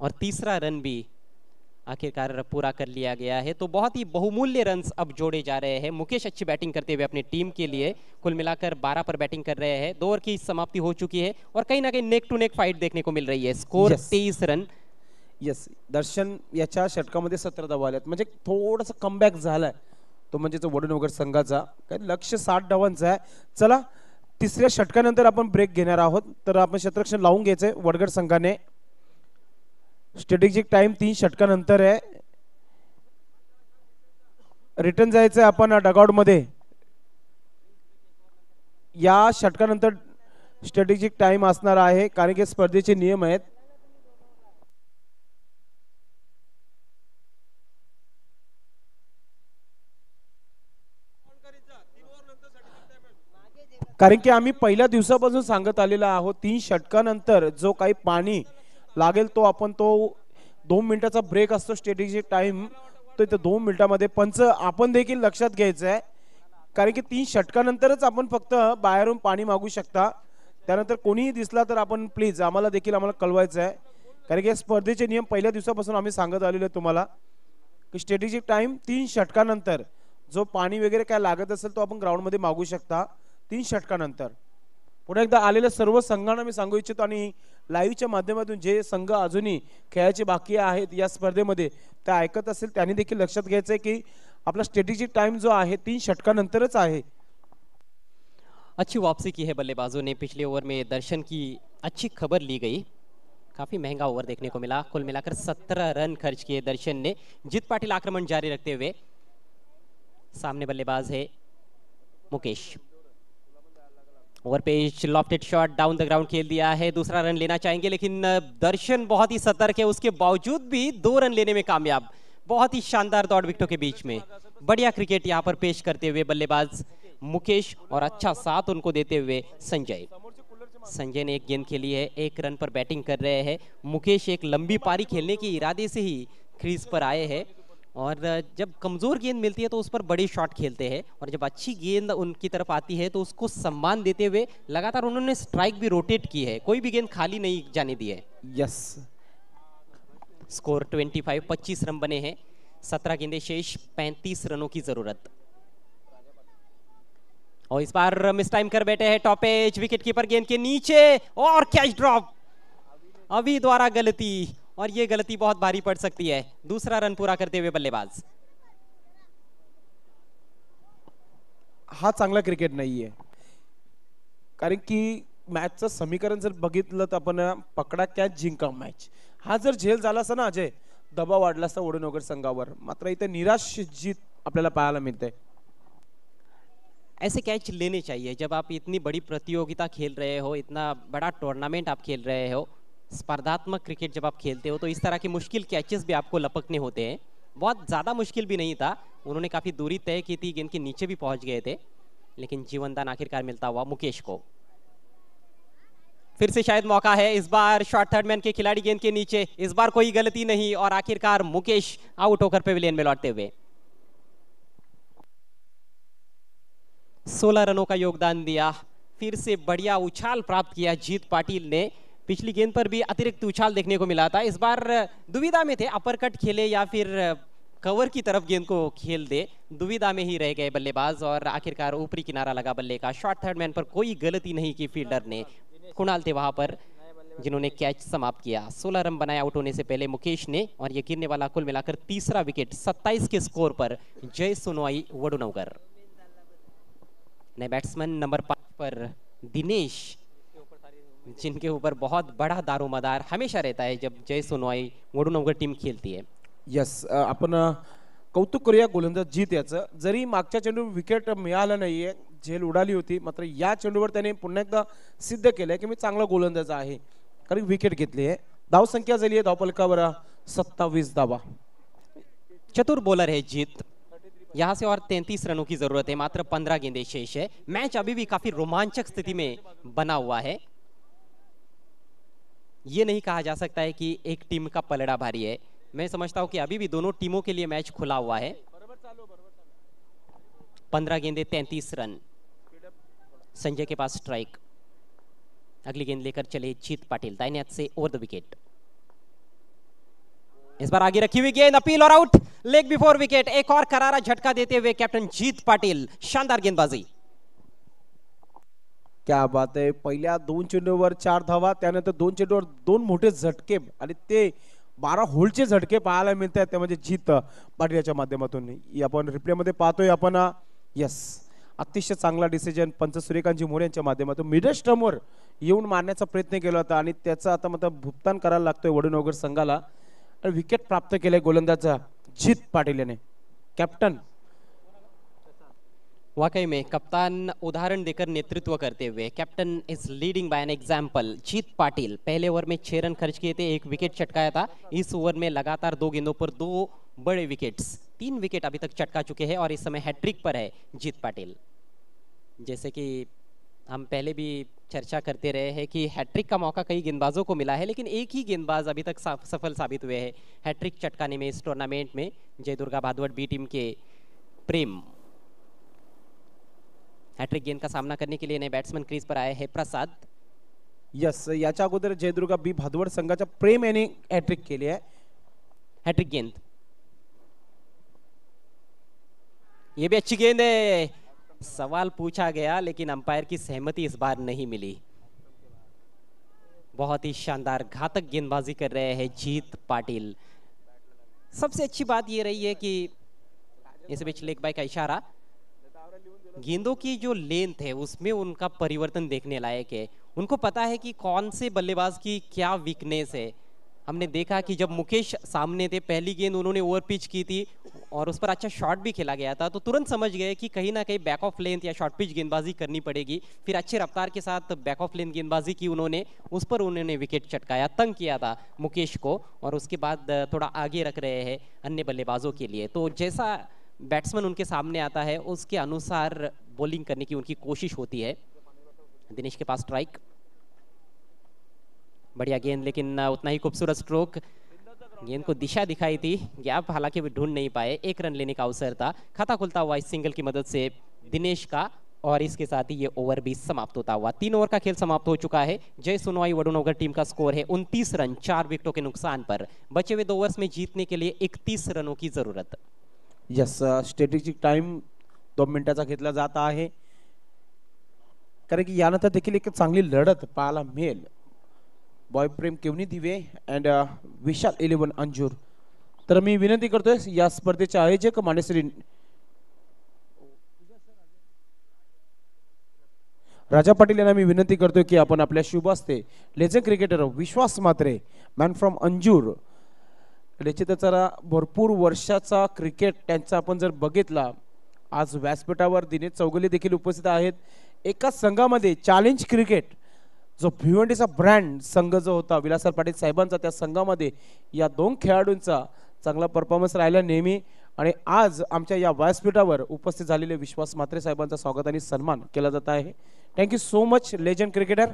और तीसरा रन भी आखिरकार पूरा कर लिया गया है तो बहुत ही बहुमूल्य रन अब जोड़े जा रहे हैं मुकेश अच्छी बैटिंग करते हुए अपनी टीम के लिए कुल मिलाकर 12 पर बैटिंग कर रहे हैं दो ओवर की समाप्ति हो चुकी है और कहीं ना कहीं नेक टू नेक फाइट देखने को मिल रही है स्कोर तेईस रन येस दर्शन याच्या षटकामध्ये सतरा धावा आल्यात म्हणजे थोडंसं कमबॅक झालाय तो म्हणजे तो वगैरे संघाचा काय लक्ष साठ धावांचा आहे चला तिसऱ्या षटकानंतर आपण ब्रेक घेणार आहोत तर आपण शत्ररक्षण लावून घ्यायचंय वडगड संघाने स्ट्रॅटेजिक टाइम तीन षटकानंतर आहे रिटर्न जायचंय आपण आपण डगआउटमध्ये या षटकानंतर स्ट्रॅटेजिक टाइम असणार आहे कारण की स्पर्धेचे नियम आहेत कारण की आम्ही पहिल्या दिवसापासून सांगत आलेलो आहोत तीन षटकानंतर जो काही पाणी लागेल तो आपण तो दोन मिनिटाचा ब्रेक असतो टाइम टाईम तर दोन मिनिटामध्ये पंच आपण देखील लक्षात घ्यायचं आहे कारण की तीन षटकानंतरच आपण फक्त बाहेरून पाणी मागू शकता त्यानंतर कोणीही दिसला तर आपण प्लीज आम्हाला देखील आम्हाला कळवायचं आहे कारण की या स्पर्धेचे नियम पहिल्या दिवसापासून आम्ही सांगत आलेलो आहे तुम्हाला की स्ट्रेटेजिक टाइम तीन षटकानंतर जो पाणी वगैरे काय लागत असेल तो आपण ग्राउंडमध्ये मागू शकता तीन षटकानंतर पुन्हा एकदा आलेल्या सर्व संघांना मी सांगू इच्छितो आणि लाईव्हच्या माध्यमातून जे संघ अजूनही खेळाचे बाकी आहेत या स्पर्धेमध्ये त्या ऐकत असेल त्यांनी देखील लक्षात घ्यायचं आहे की आपला स्ट्रॅटेजिक टाइम जो आहे तीन षटकानंतरच आहे अच्छी वापसी की है बल्लेबाजों ने पिछले ओवर में दर्शन की अच्छी खबर ली गई काफ़ी महंगा ओवर देखने को मिला कुल मिलाकर सत्रह रन खर्च किए दर्शन ने जित पाटिल आक्रमण जारी रखते हुए सामने बल्लेबाज है मुकेश ओवर पे lofted shot down the ground खेल दिया है दूसरा रन लेना चाहेंगे लेकिन दर्शन बहुत ही सतर्क है उसके बावजूद भी दो रन लेने में कामयाब बहुत ही शानदार दौड़ विकटों के बीच में बढ़िया क्रिकेट यहाँ पर पेश करते हुए बल्लेबाज मुकेश और अच्छा साथ उनको देते हुए संजय संजय ने एक गेंद खेली है एक रन पर बैटिंग कर रहे हैं मुकेश एक लंबी पारी खेलने के इरादे से ही क्रीज पर आए हैं और जब कमज़ोर गेंद मिलती है तो उस पर बड़े शॉट खेलते हैं और जब अच्छी गेंद उनकी तरफ आती है तो उसको सम्मान देते हुए लगातार उन्होंने स्ट्राइक भी रोटेट की है कोई भी गेंद खाली नहीं जाने दी है यस स्कोर 25 25 रन बने हैं 17 गेंदे शेष 35 रनों की ज़रूरत और इस बार मिस टाइम कर बैठे हैं टॉप एज विकेट कीपर गेंद के नीचे और कैच ड्रॉप अभी द्वारा गलती और ये गलती बहुत भारी पड़ सकती है दूसरा रन पूरा करते हुए बल्लेबाज हा चांगला क्रिकेट नाही आहे कारण की मॅचचं समीकरण जर बघितलं तर पकडा त्याच जिंका मॅच हा जर झेल झाला ना अजय दबाव वाढला असता ओढनोगर मात्र इथे निराश जीत अपने पाहायला मिळते ऐसे कैच लेने चाहिए जब आप इतनी बड़ी प्रतियोगिता खेल रहे हो इतना बड़ा टूर्नामेंट आप खेल रहे हो स्पर्धात्मक क्रिकेट जब आप खेलते हो तो इस तरह के मुश्किल कैचेस भी आपको लपकने होते हैं बहुत ज़्यादा मुश्किल भी नहीं था उन्होंने काफ़ी दूरी तय की थी गेंद के नीचे भी पहुंच गए थे लेकिन जीवनदान आखिरकार मिलता हुआ मुकेश को फिर से शायद मौका है इस बार शॉर्ट थर्ड मैन के खिलाड़ी गेंद के नीचे इस बार कोई गलती नहीं और आखिरकार मुकेश आउट होकर पेविलियन में लौटते हुए सोलह रनों का योगदान दिया फिर से बढ़िया उछाल प्राप्त किया जीत पाटिल ने पिछली गेंद पर भी अतिरिक्त उछाल देखने को मिला था इस बार दुविधा में थे अपर कट खेले या फिर कवर की तरफ गेंद को खेल दे दुविधा में ही रह गए बल्लेबाज और आखिरकार ऊपरी किनारा लगा बल्ले का शॉर्ट थर्ड मैन पर कोई गलती नहीं की फील्डर ने कुणाल थे वहां पर जिन्होंने कैच समाप्त किया 16 रन बनाए आउट होने से पहले मुकेश ने और ये गिरने वाला कुल मिलाकर तीसरा विकेट 27 के स्कोर पर जय सुनवाई वडुनौकर नए बैट्समैन नंबर पांच पर दिनेश जिनके ऊपर बहुत बड़ा दारोमदार हमेशा रहता है जब जय सोनवाई मोडून अवघड टीम खेलती है यस आपण कौतुक करूया गोलंदाज जीत याचं जरी मागच्या चेंडू विकेट मिळालं नाहीये झेल उडाली होती मात्र या चेंडूवर त्याने पुन्हा एकदा सिद्ध केलंय की मी चांगला गोलंदाज आहे कारण विकेट घेतली आहे संख्या झाली आहे धावपलकावर सत्तावीस धावा चतुर बॉलर है जीत यहाँ से और 33 रनों की जरूरत है मात्र 15 गेंदे शेष है मैच अभी भी काफी रोमांचक स्थिति में बना हुआ है ये नहीं कहा जा सकता है कि एक टीम का पलड़ा भारी है मैं समझता हूँ कि अभी भी दोनों टीमों के लिए मैच खुला हुआ है पंद्रह गेंदे तैंतीस रन संजय के पास स्ट्राइक अगली गेंद लेकर चले जीत पाटिल दाहिने से ओवर द विकेट इस बार आगे रखी हुई गेंद अपील और आउट लेग बिफोर विकेट एक और करारा झटका देते हुए कैप्टन जीत पाटिल शानदार गेंदबाजी क्या बात आहे पहिल्या दोन चेंडूवर चार धावा त्यानंतर दोन चेंडूवर दोन मोठे झटके आणि ते बारा होलचे झटके पाहायला मिळत आहेत ते म्हणजे जीत पाटीलच्या माध्यमातून आपण रिप्लेमध्ये पाहतोय आपण यस अतिशय चांगला डिसिजन पंच सूर्यकांतजी मोरे यांच्या माध्यमातून मिडल स्टमवर येऊन मारण्याचा प्रयत्न केला होता आणि त्याचा आता मात्र भुगतान करायला लागतोय वगैरे संघाला आणि विकेट प्राप्त केलंय गोलंदाजा जीत पाटील याने कॅप्टन वाकई में कप्तान उदाहरण देकर नेतृत्व करते हुए captain is leading by an example Jeet Patil पहले ओवर में छह रन खर्च किए थे एक विकेट चटकाया था इस ओवर में लगातार दो गेंदों पर दो बड़े विकेट्स तीन विकेट अभी तक चटका चुके हैं और इस समय हैट्रिक पर है जीत पाटिल जैसे कि हम पहले भी चर्चा करते रहे हैं कि हैट्रिक का मौका कई गेंदबाजों को मिला है लेकिन एक ही गेंदबाज अभी तक सफल साबित हुए हैं हैट्रिक चटकाने में इस टूर्नामेंट में जय दुर्गा भादवट बी टीम के प्रेम हैट्रिक गेंद का सामना करने के लिए नए बैट्समैन क्रीज पर आए हैं प्रसाद यस अगोदर जयदुर्गा बी भादवड संघाच प्रेम याने हैट्रिक के लिए हैट्रिक गेंद ये भी अच्छी गेंद है सवाल पूछा गया लेकिन अंपायर की सहमति इस बार नहीं मिली बहुत ही शानदार घातक गेंदबाजी कर रहे हैं जीत पाटिल सबसे अच्छी बात ये रही है कि इस बीच लेक बाई का इशारा गेंदों की जो लेंथ है उसमें उनका परिवर्तन देखने लायक है उनको पता है कि कौन से बल्लेबाज की क्या वीकनेस है हमने देखा कि जब मुकेश सामने थे पहली गेंद उन्होंने ओवर पिच की थी और उस पर अच्छा शॉट भी खेला गया था तो तुरंत समझ गए कि कहीं ना कहीं बैक ऑफ लेंथ या शॉर्ट पिच गेंदबाजी करनी पड़ेगी फिर अच्छे रफ्तार के साथ बैक ऑफ लेंथ गेंदबाजी की उन्होंने उस पर उन्होंने विकेट चटकाया तंग किया था मुकेश को और उसके बाद थोड़ा आगे रख रहे हैं अन्य बल्लेबाजों के लिए तो जैसा बैट्समैन उनके सामने आता है उसके अनुसार बॉलिंग करने की उनकी कोशिश होती है दिनेश के पास स्ट्राइक बढ़िया गेंद लेकिन उतना ही खूबसूरत स्ट्रोक गेंद को दिशा दिखाई थी गैप हालांकि ढूंढ नहीं पाए एक रन लेने का अवसर था खाता खुलता हुआ इस सिंगल की मदद से दिनेश का और इसके साथ ही ये ओवर भी समाप्त होता हुआ तीन ओवर का खेल समाप्त हो चुका है जय सुनवाई वडुनगर टीम का स्कोर है उनतीस रन चार विकेटों के नुकसान पर बचे हुए दो ओवर्स में जीतने के लिए इकतीस रनों की जरूरत यस स्ट्रॅटेजिक टाइम दोन मिनिटाचा घेतला जात आहे कारण की यानंतर देखील एक चांगली लढत पाहायला मिळेल boy Prem Kevni Dive and Vishal eleven Anjur तर मी विनंती करतोय या स्पर्धेचे आयोजक मानेश्री राजा पाटील यांना मी विनंती करतोय की आपण आपल्या शुभ असते cricketer Vishwas Mhatre man from Anjur जरा भरपूर वर्षाचा क्रिकेट त्यांचा आपण जर बघितला आज व्यासपीठावर दिनेश चौगले देखील उपस्थित आहेत एका संघामध्ये चॅलेंज क्रिकेट जो भिवंडीचा ब्रँड संघ जो होता विलासर पाटील साहेबांचा त्या संघामध्ये या दोन खेळाडूंचा चांगला परफॉर्मन्स राहिला नेहमी आणि आज आमच्या या व्यासपीठावर उपस्थित झालेले विश्वास मात्रे साहेबांचा स्वागत आणि सन्मान केला जात आहे thank you so much legend cricketer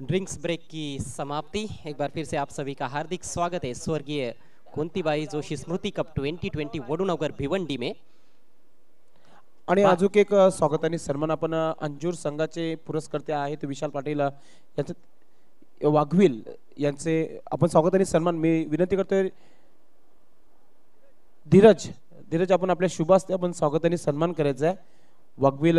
drinks break की समाप्ति एक बार फिर से आप सभी का हार्दिक स्वागत है स्वर्गीय कुंतीबाई जोशी स्मृति कप 2020 वडुनगर भिवंडी में आणि अजून एक स्वागत आणि सन्मान आपण अंजूर संघाचे पुरस्कर्ते आहेत विशाल पाटील यांचे वाघविल यांचे आपण स्वागत आणि सन्मान मी विनंती करतोय धीरज धीरज आपण आपल्या शुभास्ते आपण स्वागत आणि सन्मान करायचा आहे वाघविल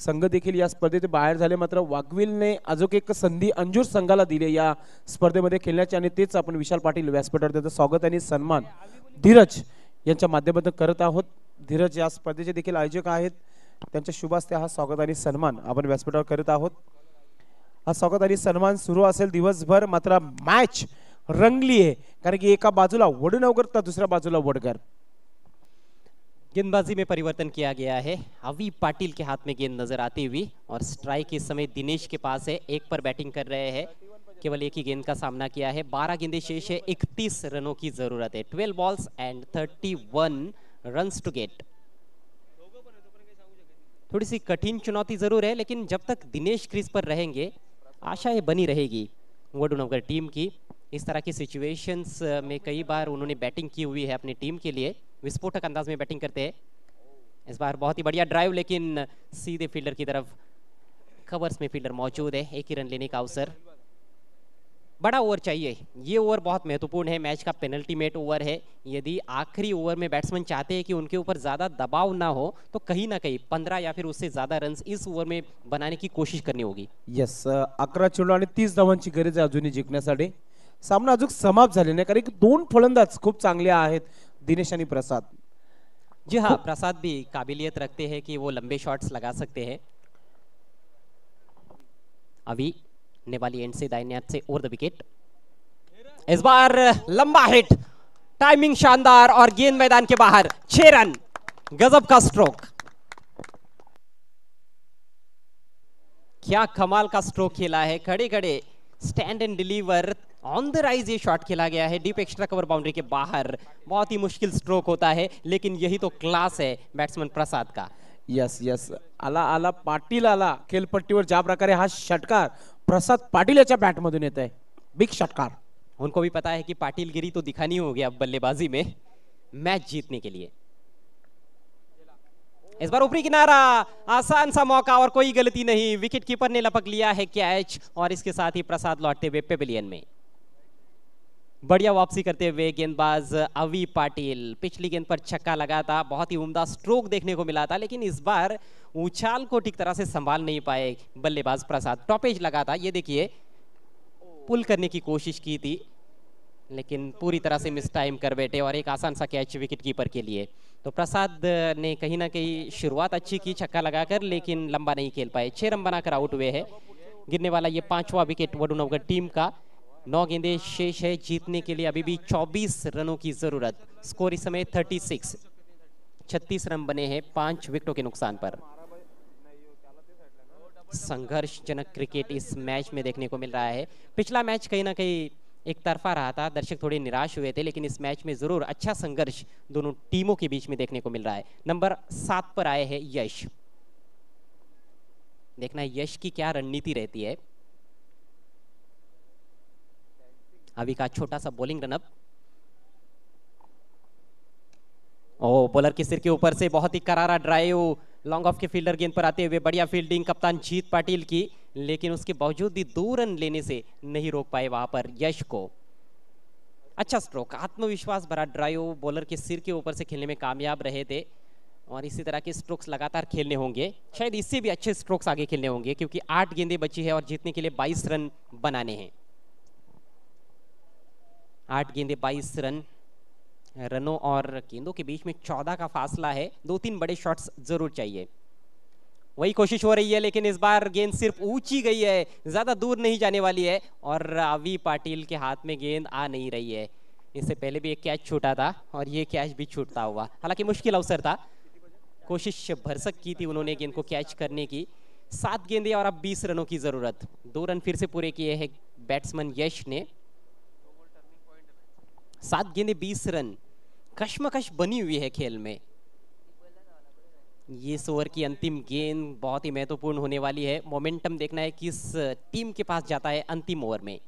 संघ देखील या स्पर्धेत बाहेर झाले मात्र वाघविलने अजून एक संधी अंजूर संघाला दिली या स्पर्धेमध्ये खेळण्याची आणि तेच आपण विशाल पाटील व्यासपीठावर त्याचं स्वागत आणि सन्मान धीरज यांच्या माध्यमातून करत आहोत धीरज या स्पर्धेचे देखील आयोजक आहेत त्यांच्या शुभास्ते हा स्वागत आणि सन्मान आपण व्यासपीठावर करत आहोत हा स्वागत आणि सन्मान सुरू असेल दिवसभर मात्र मॅच रंगली आहे कारण की एका बाजूला वडनवगर तर दुसऱ्या बाजूला वडगर गेंदबाजी में परिवर्तन किया गया है अवि पाटिल के हाथ में गेंद नजर आती हुई और स्ट्राइक इस समय दिनेश के पास है एक पर बैटिंग कर रहे हैं केवल एक ही गेंद का सामना किया है बारह गेंदे शेष है इकतीस रनों की जरूरत है twelve balls and 31 run to get थोड़ी सी कठिन चुनौती जरूर है लेकिन जब तक दिनेश क्रीज पर रहेंगे आशा ये बनी रहेगी वडुनगर टीम की इस तरह की सिचुएशंस में कई बार उन्होंने बैटिंग की हुई है अपनी टीम के लिए विस्फोटक अंदाज में बैटिंग करते हैं इस बार बहुत ही बढ़िया ड्राइव लेकिन सीधे फील्डर की तरफ कवर्स में फील्डर मौजूद है एक ही रन लेने का अवसर बड़ा ओवर चाहिए ये ओवर बहुत महत्वपूर्ण है मैच का पेनल्टी मेट ओवर है यदि आखिरी ओवर में बैट्समैन चाहते हैं कि उनके ऊपर ज़्यादा दबाव ना हो तो कहीं ना कहीं पंद्रह या फिर उससे ज़्यादा रन इस ओवर में बनाने की कोशिश करनी होगी यस अकरा चेडू आणि तीस धावान की गरज है अजूनही जिंकने सामना अजू समाप्त नहीं कारण दोन फलंदाज खूब चांगले दिनेश यानी प्रसाद जी हाँ प्रसाद भी काबिलियत रखते हैं कि वो लंबे शॉट्स लगा सकते हैं अभी नेवाली एंड से दाहिने से और द विकेट इस बार लंबा हिट टाइमिंग शानदार और गेंद मैदान के बाहर छह रन गजब का स्ट्रोक क्या कमाल का स्ट्रोक खेला है खड़े खड़े stand and deliver on the rise ये शॉट खेला गया है डीप एक्स्ट्रा कवर बाउंड्री के बाहर बहुत ही मुश्किल स्ट्रोक होता है लेकिन यही तो क्लास है बैट्समैन प्रसाद का यस यस आला आला पाटिल आला खेलपट्टी ज्या प्रकार हा षटकार प्रसाद पाटिल बैट मधुन येत बिग षटकार उनको भी पता है कि पाटिल गिरी तो दिखानी होगी अब बल्लेबाजी में मैच जीतने के लिए इस बार ऊपरी किनारा आसान सा मौका और कोई गलती नहीं विकेट कीपर ने लपक लिया है कैच और इसके साथ ही प्रसाद लौटते हुए पेबिलियन में बढ़िया वापसी करते हुए गेंदबाज अवी पाटिल पिछली गेंद पर छक्का लगा था बहुत ही उम्दा स्ट्रोक देखने को मिला था लेकिन इस बार उछाल को ठीक तरह से संभाल नहीं पाए बल्लेबाज प्रसाद टॉपेज लगा था ये देखिए पुल करने की कोशिश की थी लेकिन पूरी तरह से मिस टाइम कर बैठे और एक आसान सा कैच विकेट कीपर के लिए तो प्रसाद ने कहीं ना कहीं शुरुआत अच्छी की छक्का लगाकर लेकिन लंबा नहीं खेल पाए छह रन बनाकर आउट हुए हैं गिरने वाला ये पांचवा विकेट वडुनवगढ़ टीम का नौ गेंदे शेष है जीतने के लिए अभी भी 24 रनों की जरूरत स्कोर इस समय 36 36 रन बने हैं पांच विकेटों के नुकसान पर संघर्षजनक क्रिकेट इस मैच में देखने को मिल रहा है पिछला मैच कहीं ना कहीं एक तरफा रहा था दर्शक थोड़े निराश हुए थे लेकिन इस मैच में ज़रूर अच्छा संघर्ष दोनों टीमों के बीच में देखने को मिल रहा है नंबर सात पर आए हैं यश देखना यश की क्या रणनीति रहती है अभी का छोटा सा बॉलिंग रनअप ओ बॉलर के सिर के ऊपर से बहुत ही करारा ड्राइव लॉन्ग ऑफ के फील्डर गेंद पर आते हुए बढ़िया फील्डिंग कप्तान जीत पाटिल की लेकिन उसके बावजूद भी दो रन लेने से नहीं रोक पाए वहां पर यश को अच्छा स्ट्रोक आत्मविश्वास भरा ड्राइव बॉलर के सिर के ऊपर से खेलने में कामयाब रहे थे और इसी तरह के स्ट्रोक्स लगातार खेलने होंगे शायद इससे भी अच्छे स्ट्रोक्स आगे खेलने होंगे क्योंकि आठ गेंदे बची है और जीतने के लिए बाईस रन बनाने हैं आठ गेंदे बाईस रन रनों और गेंदों के बीच में चौदह का फासला है दो तीन बड़े शॉट्स जरूर चाहिए वही कोशिश हो रही है लेकिन इस बार गेंद सिर्फ ऊंची गई है ज़्यादा दूर नहीं जाने वाली है और अवि पाटिल के हाथ में गेंद आ नहीं रही है इससे पहले भी एक कैच छूटा था और ये कैच भी छूटता हुआ हालांकि मुश्किल अवसर था कोशिश भरसक की थी उन्होंने गेंद को कैच करने की सात गेंदे और अब बीस रनों की ज़रूरत दो रन फिर से पूरे किए हैं बैट्समैन यश ने सात गेंदे बीस रन कश्मकश बनी हुई है खेल में ये ओवर की अंतिम गेंद बहुत ही महत्वपूर्ण होने वाली है मोमेंटम देखना है किस टीम के पास जाता है अंतिम ओवर में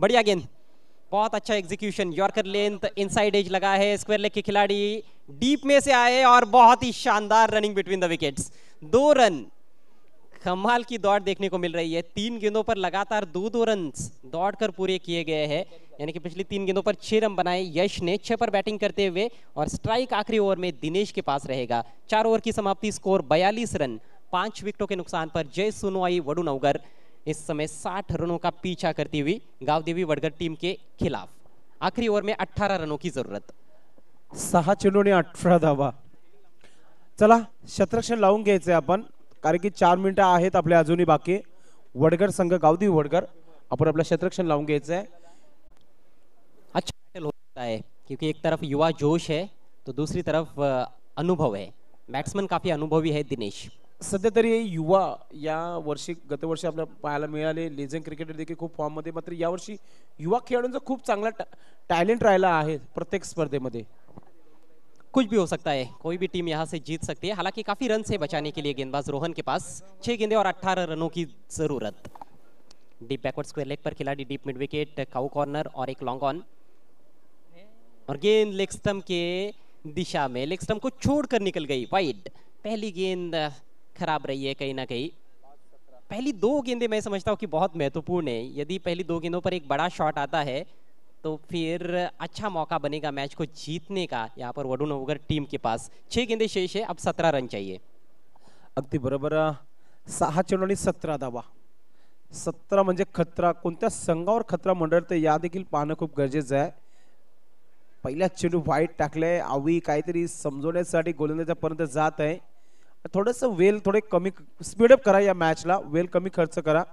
बढ़िया गेंद बहुत अच्छा execution yorker length inside edge लगा है स्क्वायर लेग के खिलाड़ी डीप में से आए और बहुत ही शानदार रनिंग बिटवीन द विकेट्स दो रन कमाल की दौड़ देखने को मिल रही है तीन गेंदों पर लगातार दो दो रन दौड़ कर पूरे किए गए हैं यानी कि पिछली तीन गेंदों पर छह रन बनाए यश ने छह पर बैटिंग करते हुए और स्ट्राइक आखिरी ओवर में दिनेश के पास रहेगा चार ओवर की समाप्ति स्कोर बयालीस रन पांच विकेटों के नुकसान पर जय सुनवाई वडू नवगर इस समय साठ रनों का पीछा करती हुई गांवदेवी वडगर टीम के खिलाफ आखिरी ओवर में अट्ठारह रनों की जरूरत सहा चेडू ने अठरा धावा चला शत्रक्षण लावून घ्यायचंय कारण की चार मिनटं आहेत आपल्या अजूनही बाकी वडगर संघ गावदी वडगर आपण आपलं क्षेत्रक्षण लावून घ्यायचं आहे अच्छा क्योंकि एक तरफ युवा जोश है तो दूसरी तरफ अनुभव है बॅट्समन काफी अनुभवी है दिनेश सध्या तरी युवा या वर्षी गतवर्षी आपल्या पाहायला मिळाले लेझन क्रिकेटर देखील खूप फॉर्ममध्ये मात्र यावर्षी युवा खेळाडूंचा खूप चांगला टॅलेंट राहिला आहे प्रत्येक स्पर्धेमध्ये कुछ भी हो सकता है कोई भी टीम यहाँ से जीत सकती है हालांकि काफी रन से बचाने के लिए गेंदबाज रोहन के पास छह गेंदे और अट्ठारह रनों की जरूरत डीप बैकवर्ड स्क्वेयर लेग पर खिलाड़ी deep mid wicket cow corner और एक लॉन्ग ऑन और गेंद लेग स्टम्प के दिशा में लेग स्टम्प को छोड़कर निकल गई वाइड पहली गेंद खराब रही है कहीं ना कहीं पहली दो गेंदे मैं समझता हूँ कि बहुत महत्वपूर्ण है यदि पहली दो गेंदों पर एक बड़ा शॉट आता है तो फिर अच्छा मौका बनेगा मैच को जीतने का यहाँ पर वरुण टीम के पास छह गेंदे शेष है अब सत्रह रन चाहिए अगदी बरोबर सहा चेंडू आणि सतरा धावा सतरा म्हणजे खतरा कोणत्या संघावर खतरा मंडळते या देखील पाहणं खूप गरजेचं आहे पहिल्या चेंडू वाईट टाकले आवी काहीतरी समजवण्यासाठी गोलंदाजापर्यंत जात आहे थोडस वेल थोडे कमी स्पीडअप करा या मॅचला वेल कमी खर्च करा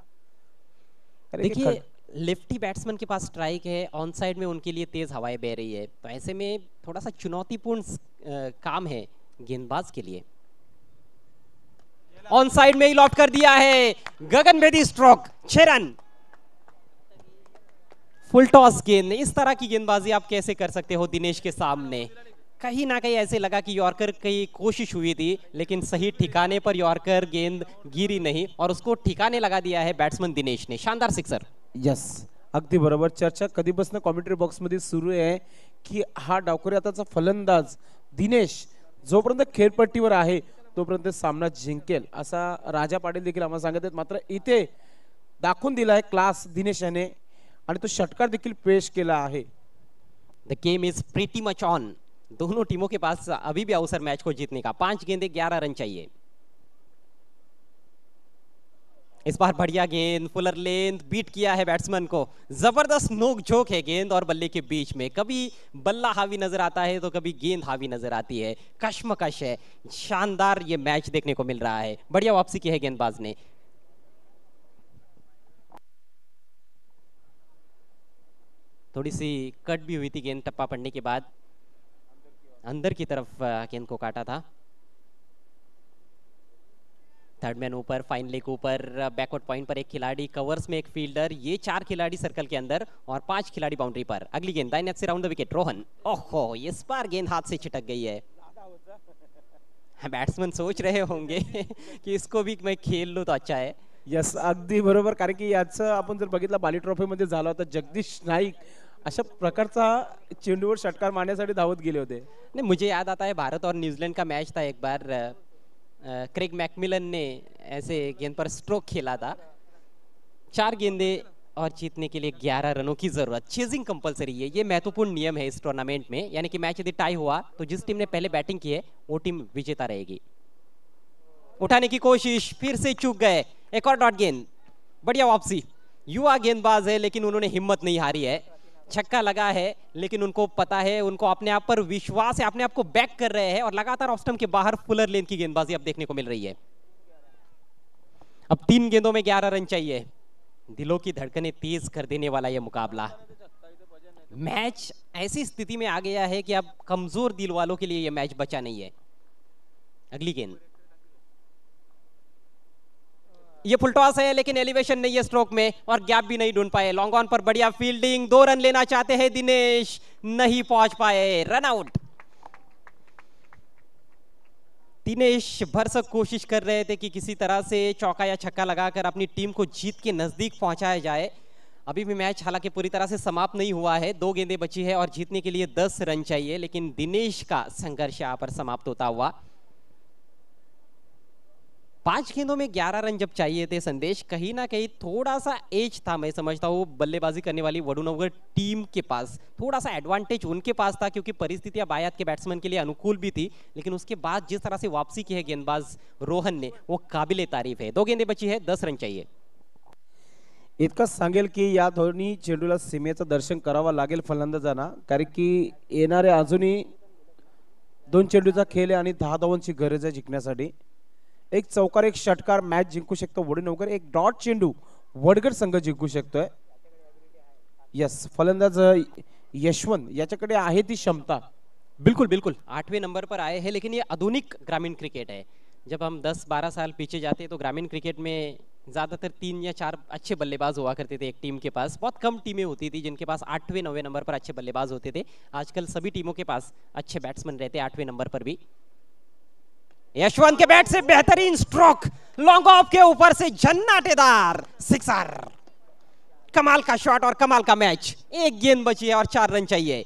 देखिए लेफ्टी बैट्समैन के पास स्ट्राइक है ऑन साइड में उनके लिए तेज़ हवाएं बह रही है तो ऐसे में थोड़ा सा चुनौतीपूर्ण काम है गेंदबाज के लिए ऑन साइड में ही लॉफ्ट कर दिया है गगन बेदी स्ट्रोक छह रन फुल टॉस गेंद इस तरह की गेंदबाजी आप कैसे कर सकते हो दिनेश के सामने कहीं ना कहीं ऐसे लगा कि यॉर्कर की कोशिश हुई थी लेकिन सही ठिकाने पर यॉर्कर गेंद गिरी नहीं और उसको ठिकाने लगा दिया है बैट्समैन दिनेश ने शानदार सिक्सर यस अगदी बरोबर चर्चा कधीपासून कॉमेंट्री बॉक्समध्ये सुरू आहे की हा डावखोरी आताचा फलंदाज दिनेश जोपर्यंत खेळपट्टीवर आहे तोपर्यंत सामना जिंकेल असा राजा पाटील देखील आम्हाला सांगत आहेत मात्र इथे दाखवून दिला आहे क्लास दिनेश याने आणि तो षटकार देखील पेश केला आहे the game is pretty much on दोनों टीमों के पास अभी भी अवसर मैच को जीतने का पांच गेंदे ग्यारह रन चाहिए इस बार बढ़िया गेंद फुलर लेंथ बीट किया है बैट्समैन को जबरदस्त नोक झोंक है गेंद और बल्ले के बीच में कभी बल्ला हावी नजर आता है तो कभी गेंद हावी नजर आती है कश्मकश है शानदार ये मैच देखने को मिल रहा है बढ़िया वापसी की है गेंदबाज ने थोड़ी सी कट भी हुई थी गेंद टप्पा पड़ने के बाद अंदर की तरफ गेंद को काटा था थर्ड मैन ऊपर फाइन लेग ऊपर बैकवर्ड पॉइंट पर एक खिलाड़ी कवर्स में एक फील्डर ये चार खिलाड़ी सर्कल के अंदर और पांच खिलाड़ी बाउंड्री पर अगली गेंद दाइन से राउंड द विकेट रोहन ओहो इस बार गेंद हाथ से छिटक गई है बॅट्समन हाँ, सोच रहे होंगे (laughs) की इसको भी मैं खेल लो तो अच्छा आहे यस अगदी बरोबर कारण की याचं आपण जर बघितलं बाली ट्रॉफीमध्ये झाला होता जगदीश नाईक अशा प्रकारचा चेंडूवर षटकार मारण्यासाठी धावत गेले होते नाही मुझे याद आता है भारत और न्यूजीलैंड का मैच था एक बार क्रेग मैकमिलन ने ऐसे गेंद पर स्ट्रोक खेला था चार गेंदे और जीतने के लिए 11 रनों की जरूरत चेजिंग कंपलसरी है ये महत्वपूर्ण नियम है इस टूर्नामेंट में यानी कि मैच यदि टाई हुआ तो जिस टीम ने पहले बैटिंग की है वो टीम विजेता रहेगी उठाने की कोशिश फिर से चूक गए एक और डॉट गेंद बढ़िया वापसी युवा गेंदबाज है लेकिन उन्होंने हिम्मत नहीं हारी है छक्का लगा है लेकिन उनको पता है उनको अपने आप पर विश्वास है अपने आप को बैक कर रहे हैं और लगातार ऑफ के बाहर फुलर लेन की गेंदबाजी अब देखने को मिल रही है अब तीन गेंदों में ग्यारह रन चाहिए दिलों की धड़कनें तेज कर देने वाला यह मुकाबला मैच ऐसी स्थिति में आ गया है कि अब कमजोर दिल वालों के लिए यह मैच बचा नहीं है अगली गेंद ये फुल टॉस है लेकिन एलिवेशन नहीं है स्ट्रोक में और गैप भी नहीं ढूंढ पाए लॉन्ग ऑन पर बढ़िया फील्डिंग दो रन लेना चाहते हैं दिनेश नहीं पहुंच पाए रन आउट दिनेश भरसक कोशिश कर रहे थे कि किसी तरह से चौका या छक्का लगाकर अपनी टीम को जीत के नजदीक पहुंचाया जाए अभी भी मैच हालांकि पूरी तरह से समाप्त नहीं हुआ है दो गेंदे बची है और जीतने के लिए दस रन चाहिए लेकिन दिनेश का संघर्ष यहाँ पर समाप्त होता हुआ पांच गेंदों में ग्यारह रन जब चाहिए थे संदेश कहीं ना कहीं थोड़ा सा एज था मैं समझता हूँ बल्लेबाजी करने वाली वडुनगर टीम के पास थोड़ा सा एडवांटेज उनके पास था क्योंकि परिस्थितियां बायात के बैट्समैन के लिए अनुकूल भी थी लेकिन उसके बाद जिस तरह से वापसी की है गेंदबाज रोहन ने वो काबिल तारीफ है दो गेंदे बची है दस रन चाहिए इतकं सांगेल की या धोनी चेंडूला सीमेचं दर्शन करावं लागेल फलंदाजांना कारण की येणारे अजूनही दोन चेंडूचा खेळ आहे आणि दहा धावांची गरज आहे जिंकण्यासाठी एक चौकार एक षटकार मैच जिंकू शकतो नौकर एक डॉट चेंडू वडगर संघ जिंकू शकतोय यस फलंदाज यशवंत याच्याकडे आहे ती क्षमता बिल्कुल बिल्कुल आठवें नंबर पर आए हैं लेकिन ये आधुनिक ग्रामीण क्रिकेट है जब हम 10-12 साल पीछे जाते हैं तो ग्रामीण क्रिकेट में ज़्यादातर तीन या चार अच्छे बल्लेबाज हुआ करते थे एक टीम के पास बहुत कम टीमें होती थी जिनके पास आठवें नौवें नंबर पर अच्छे बल्लेबाज होते थे आजकल सभी टीमों के पास अच्छे बैट्समैन रहते आठवें नंबर पर भी यशवंत के बैट से बेहतरीन स्ट्रोक लॉन्ग ऑफ के ऊपर से झन्नाटेदार सिक्सर कमाल का शॉट और कमाल का मैच एक गेंद बची है और चार रन चाहिए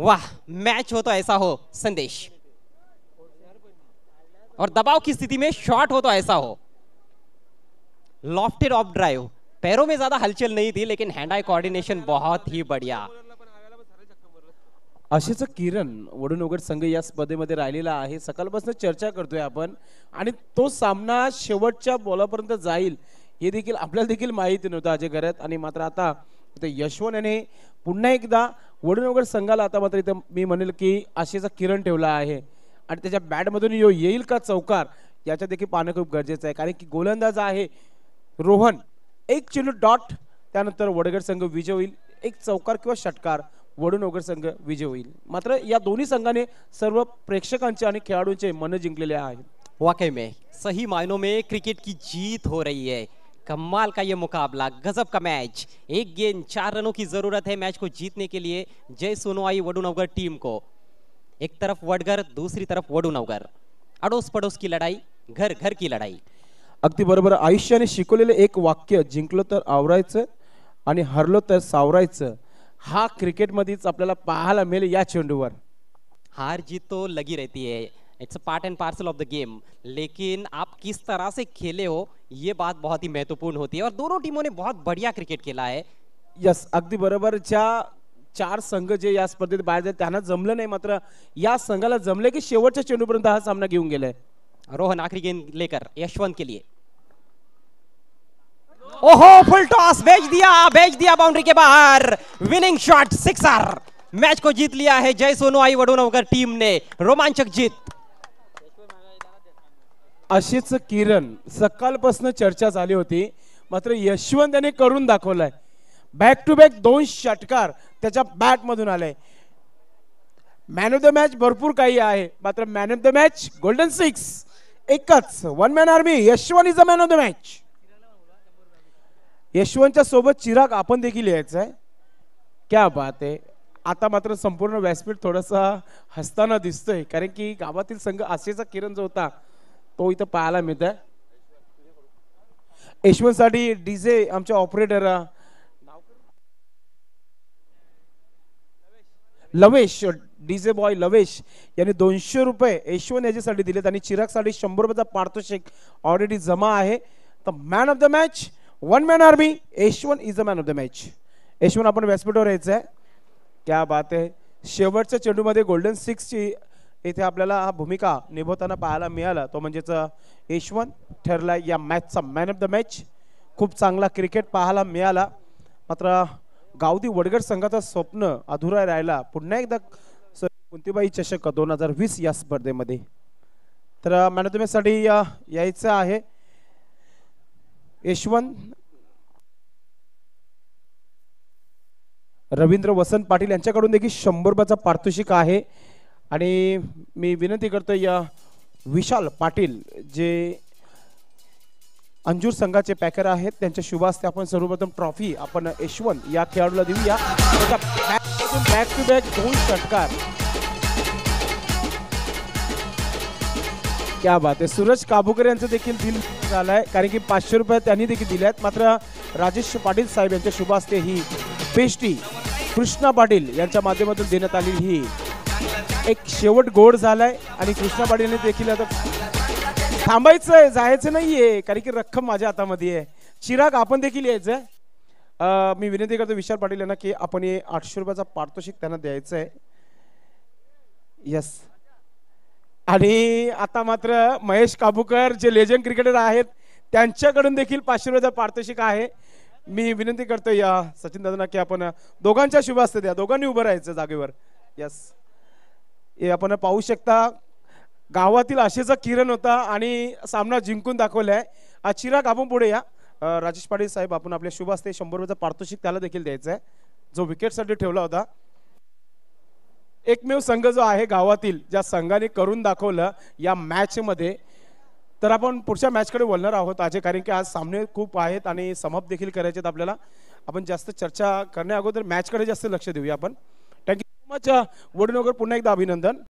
वाह मैच हो तो ऐसा हो संदेश और दबाव की स्थिति में शॉट हो तो ऐसा हो लॉफ्टेड ऑफ ड्राइव पैरों में ज्यादा हलचल नहीं थी लेकिन हैंड आई कोऑर्डिनेशन बहुत ही बढ़िया असेच किरण वडून उघड संघ या स्पर्धेमध्ये राहिलेला आहे सकाळपासून चर्चा करतोय आपण आणि तो सामना शेवटच्या बॉलापर्यंत जाईल हे देखील आपल्याला देखील माहिती नव्हतं अजय घरात आणि मात्र आता यशवंत याने पुन्हा एकदा वडून उघड संघाला आता मात्र इथं मी म्हणेल की आशेचा किरण ठेवला आहे आणि त्याच्या बॅटमधून यो येईल का चौकार याच्या देखील पाहणं खूप गरजेचं आहे कारण की गोलंदाज आहे रोहन एक चिलू डॉट त्यानंतर वडगर संघ विजय होईल एक चौकार किंवा षटकार वडूनोगर संघ विजय होईल मात्र या दोन्ही संघाने सर्व प्रेक्षकांचे आणि खेळाडूंचे मन जिंकलेले आहे वाकई में सही मायनो में क्रिकेट की जीत हो रही है कमाल का ये मुकाबला गजब का मैच एक गेंद चार रनों की जरूरत है मैच को जीतने के लिए जय सोनोवाई वडुनवगर टीम को एक तरफ वडगर दूसरी तरफ नवगर अड़ोस पड़ोस की लड़ाई घर घर की लड़ाई अगदी बरोबर आयुष्याने शिकवलेले एक वाक्य जिंकलो तर आवरायचं आणि हरलो तर सावरायचं हा क्रिकेटमध्येच आपल्याला पाहायला मिळेल या चेंडूवर हार जीत तो लगी रहती है it's a part and parcel of the game लेकिन आप किस तरह से खेले हो ये बात बहुत ही महत्वपूर्ण होती है और दोनों टीमों ने बहुत बढ़िया क्रिकेट खेला है यस अगदी बरोबर ज्या चार संघ जे या स्पर्धेत बाहेर जाईल त्यांना जमलं नाही मात्र या संघाला जमले की शेवटच्या चेंडूपर्यंत हा सामना घेऊन गेलाय रोहन आखरी गेंद लेकर यशवंत के लिए ओहो फुल टॉस भेज दिया भेज दिया बाउंड्री के बाहर विनिंग शॉट सिक्सर मैच को जीत लिया है जय सोनू आई वडोनवकर टीम ने रोमांचक जीत अशीच किरण सकाळपासून चर्चा झाली होती मात्र यशवंत त्याने करून दाखवलंय बॅक टू बॅक दोन षटकार त्याच्या बॅटमधून आले मॅन ऑफ द मॅच भरपूर काही आहे मात्र man of the match golden six एकच one man army Yashwant is a man of the match यशवंतच्या सोबत चिराग आपण देखील यायचं आहे क्या बात आहे आता मात्र संपूर्ण व्यासपीठ थोडासा हसताना दिसतोय कारण की गावातील संघ आशेचा किरण जो होता तो इथं पाहायला मिळत आहे यशवंतसाठी डीजे आमच्या operator Lavesh DJ boy Lavesh यांनी दोनशे रुपये यशवंत याच्यासाठी दिलेत आणि चिरागसाठी शंभर रुपयाचा पारितोषिक ऑलरेडी जमा आहे तर man of the match one man army Yashwant is a man of the match Yashwant आपण व्यासपीठावर यायचं आहे क्या बात आहे शेवटच्या चेंडूमध्ये गोल्डन सिक्सची इथे आपल्याला हा भूमिका निभवताना पाहायला मिळाला तो म्हणजेच यशवंत ठरला या मॅचचा मॅन ऑफ द मॅच खूप चांगला क्रिकेट पाहायला मिळाला मात्र गावदी वडगड संघाचं स्वप्न अधुरा राहिला पुन्हा एकदा कुंतीबाई चषक दोन हजार वीस या स्पर्धेमध्ये तर मॅडम तुम्हीसाठी यायचं आहे यशवंत रवींद्र वसंत पाटील यांच्याकडून देखील शंभर रुपयाचा पारितोषिक आहे आणि मी विनंती करतो या विशाल पाटील जे अंजूर संघाचे पॅकर आहेत त्यांच्या शुभ ते आपण सर्वप्रथम ट्रॉफी आपण यशवंत या खेळाडूला देऊया बॅक टू बॅक दोन षटकार क्या बात आहे सूरज काबुकर यांचं देखील दिल झालंय कारण की पाचशे रुपये त्यांनी देखील दिले आहेत मात्र राजेश पाटील साहेब यांच्या शुभास्ते ही पेष्टी कृष्णा पाटील यांच्या माध्यमातून देण्यात आली ही एक शेवट गोड झालाय आणि कृष्णा पाटीलने देखील आता थांबायचं आहे जायचं नाही आहे कारण की रक्कम माझ्या हातामध्ये आहे चिराग आपण देखील यायचं आहे मी विनंती करतो विशाल पाटील यांना की आपण हे आठशे रुपयाचा पारितोषिक त्यांना द्यायचं आहे यस आणि आता मात्र महेश काबूकर जे लेजंड क्रिकेटर आहेत त्यांच्याकडून देखील पाचशे रुपयाचा पारितोषिक आहे मी विनंती करतो या सचिन दादाना की आपण दोघांच्या शुभास्ते द्या दोघांनी उभं राहायचं जागेवर यस हे आपण पाहू शकता गावातील आशेचा किरण होता आणि सामना जिंकून दाखवलाय आहे चिराग आपण पुढे या राजेश पाटील साहेब आपण आपल्या शुभास्ते शंभर रुपयाचा पारितोषिक त्याला देखील द्यायचं आहे जो विकेटसाठी ठेवला होता एकमेव संघ जो आहे गावातील ज्या संघाने करून दाखवलं या मॅचमध्ये तर आपण पुढच्या मॅचकडे बोलणार आहोत आज कारण की आज सामने खूप आहेत आणि समप देखील करायचे आहेत आपल्याला आपण जास्त चर्चा करण्या अगोदर मॅचकडे जास्त लक्ष देऊया आपण थँक्यू सो मच वडीनगर पुन्हा एकदा अभिनंदन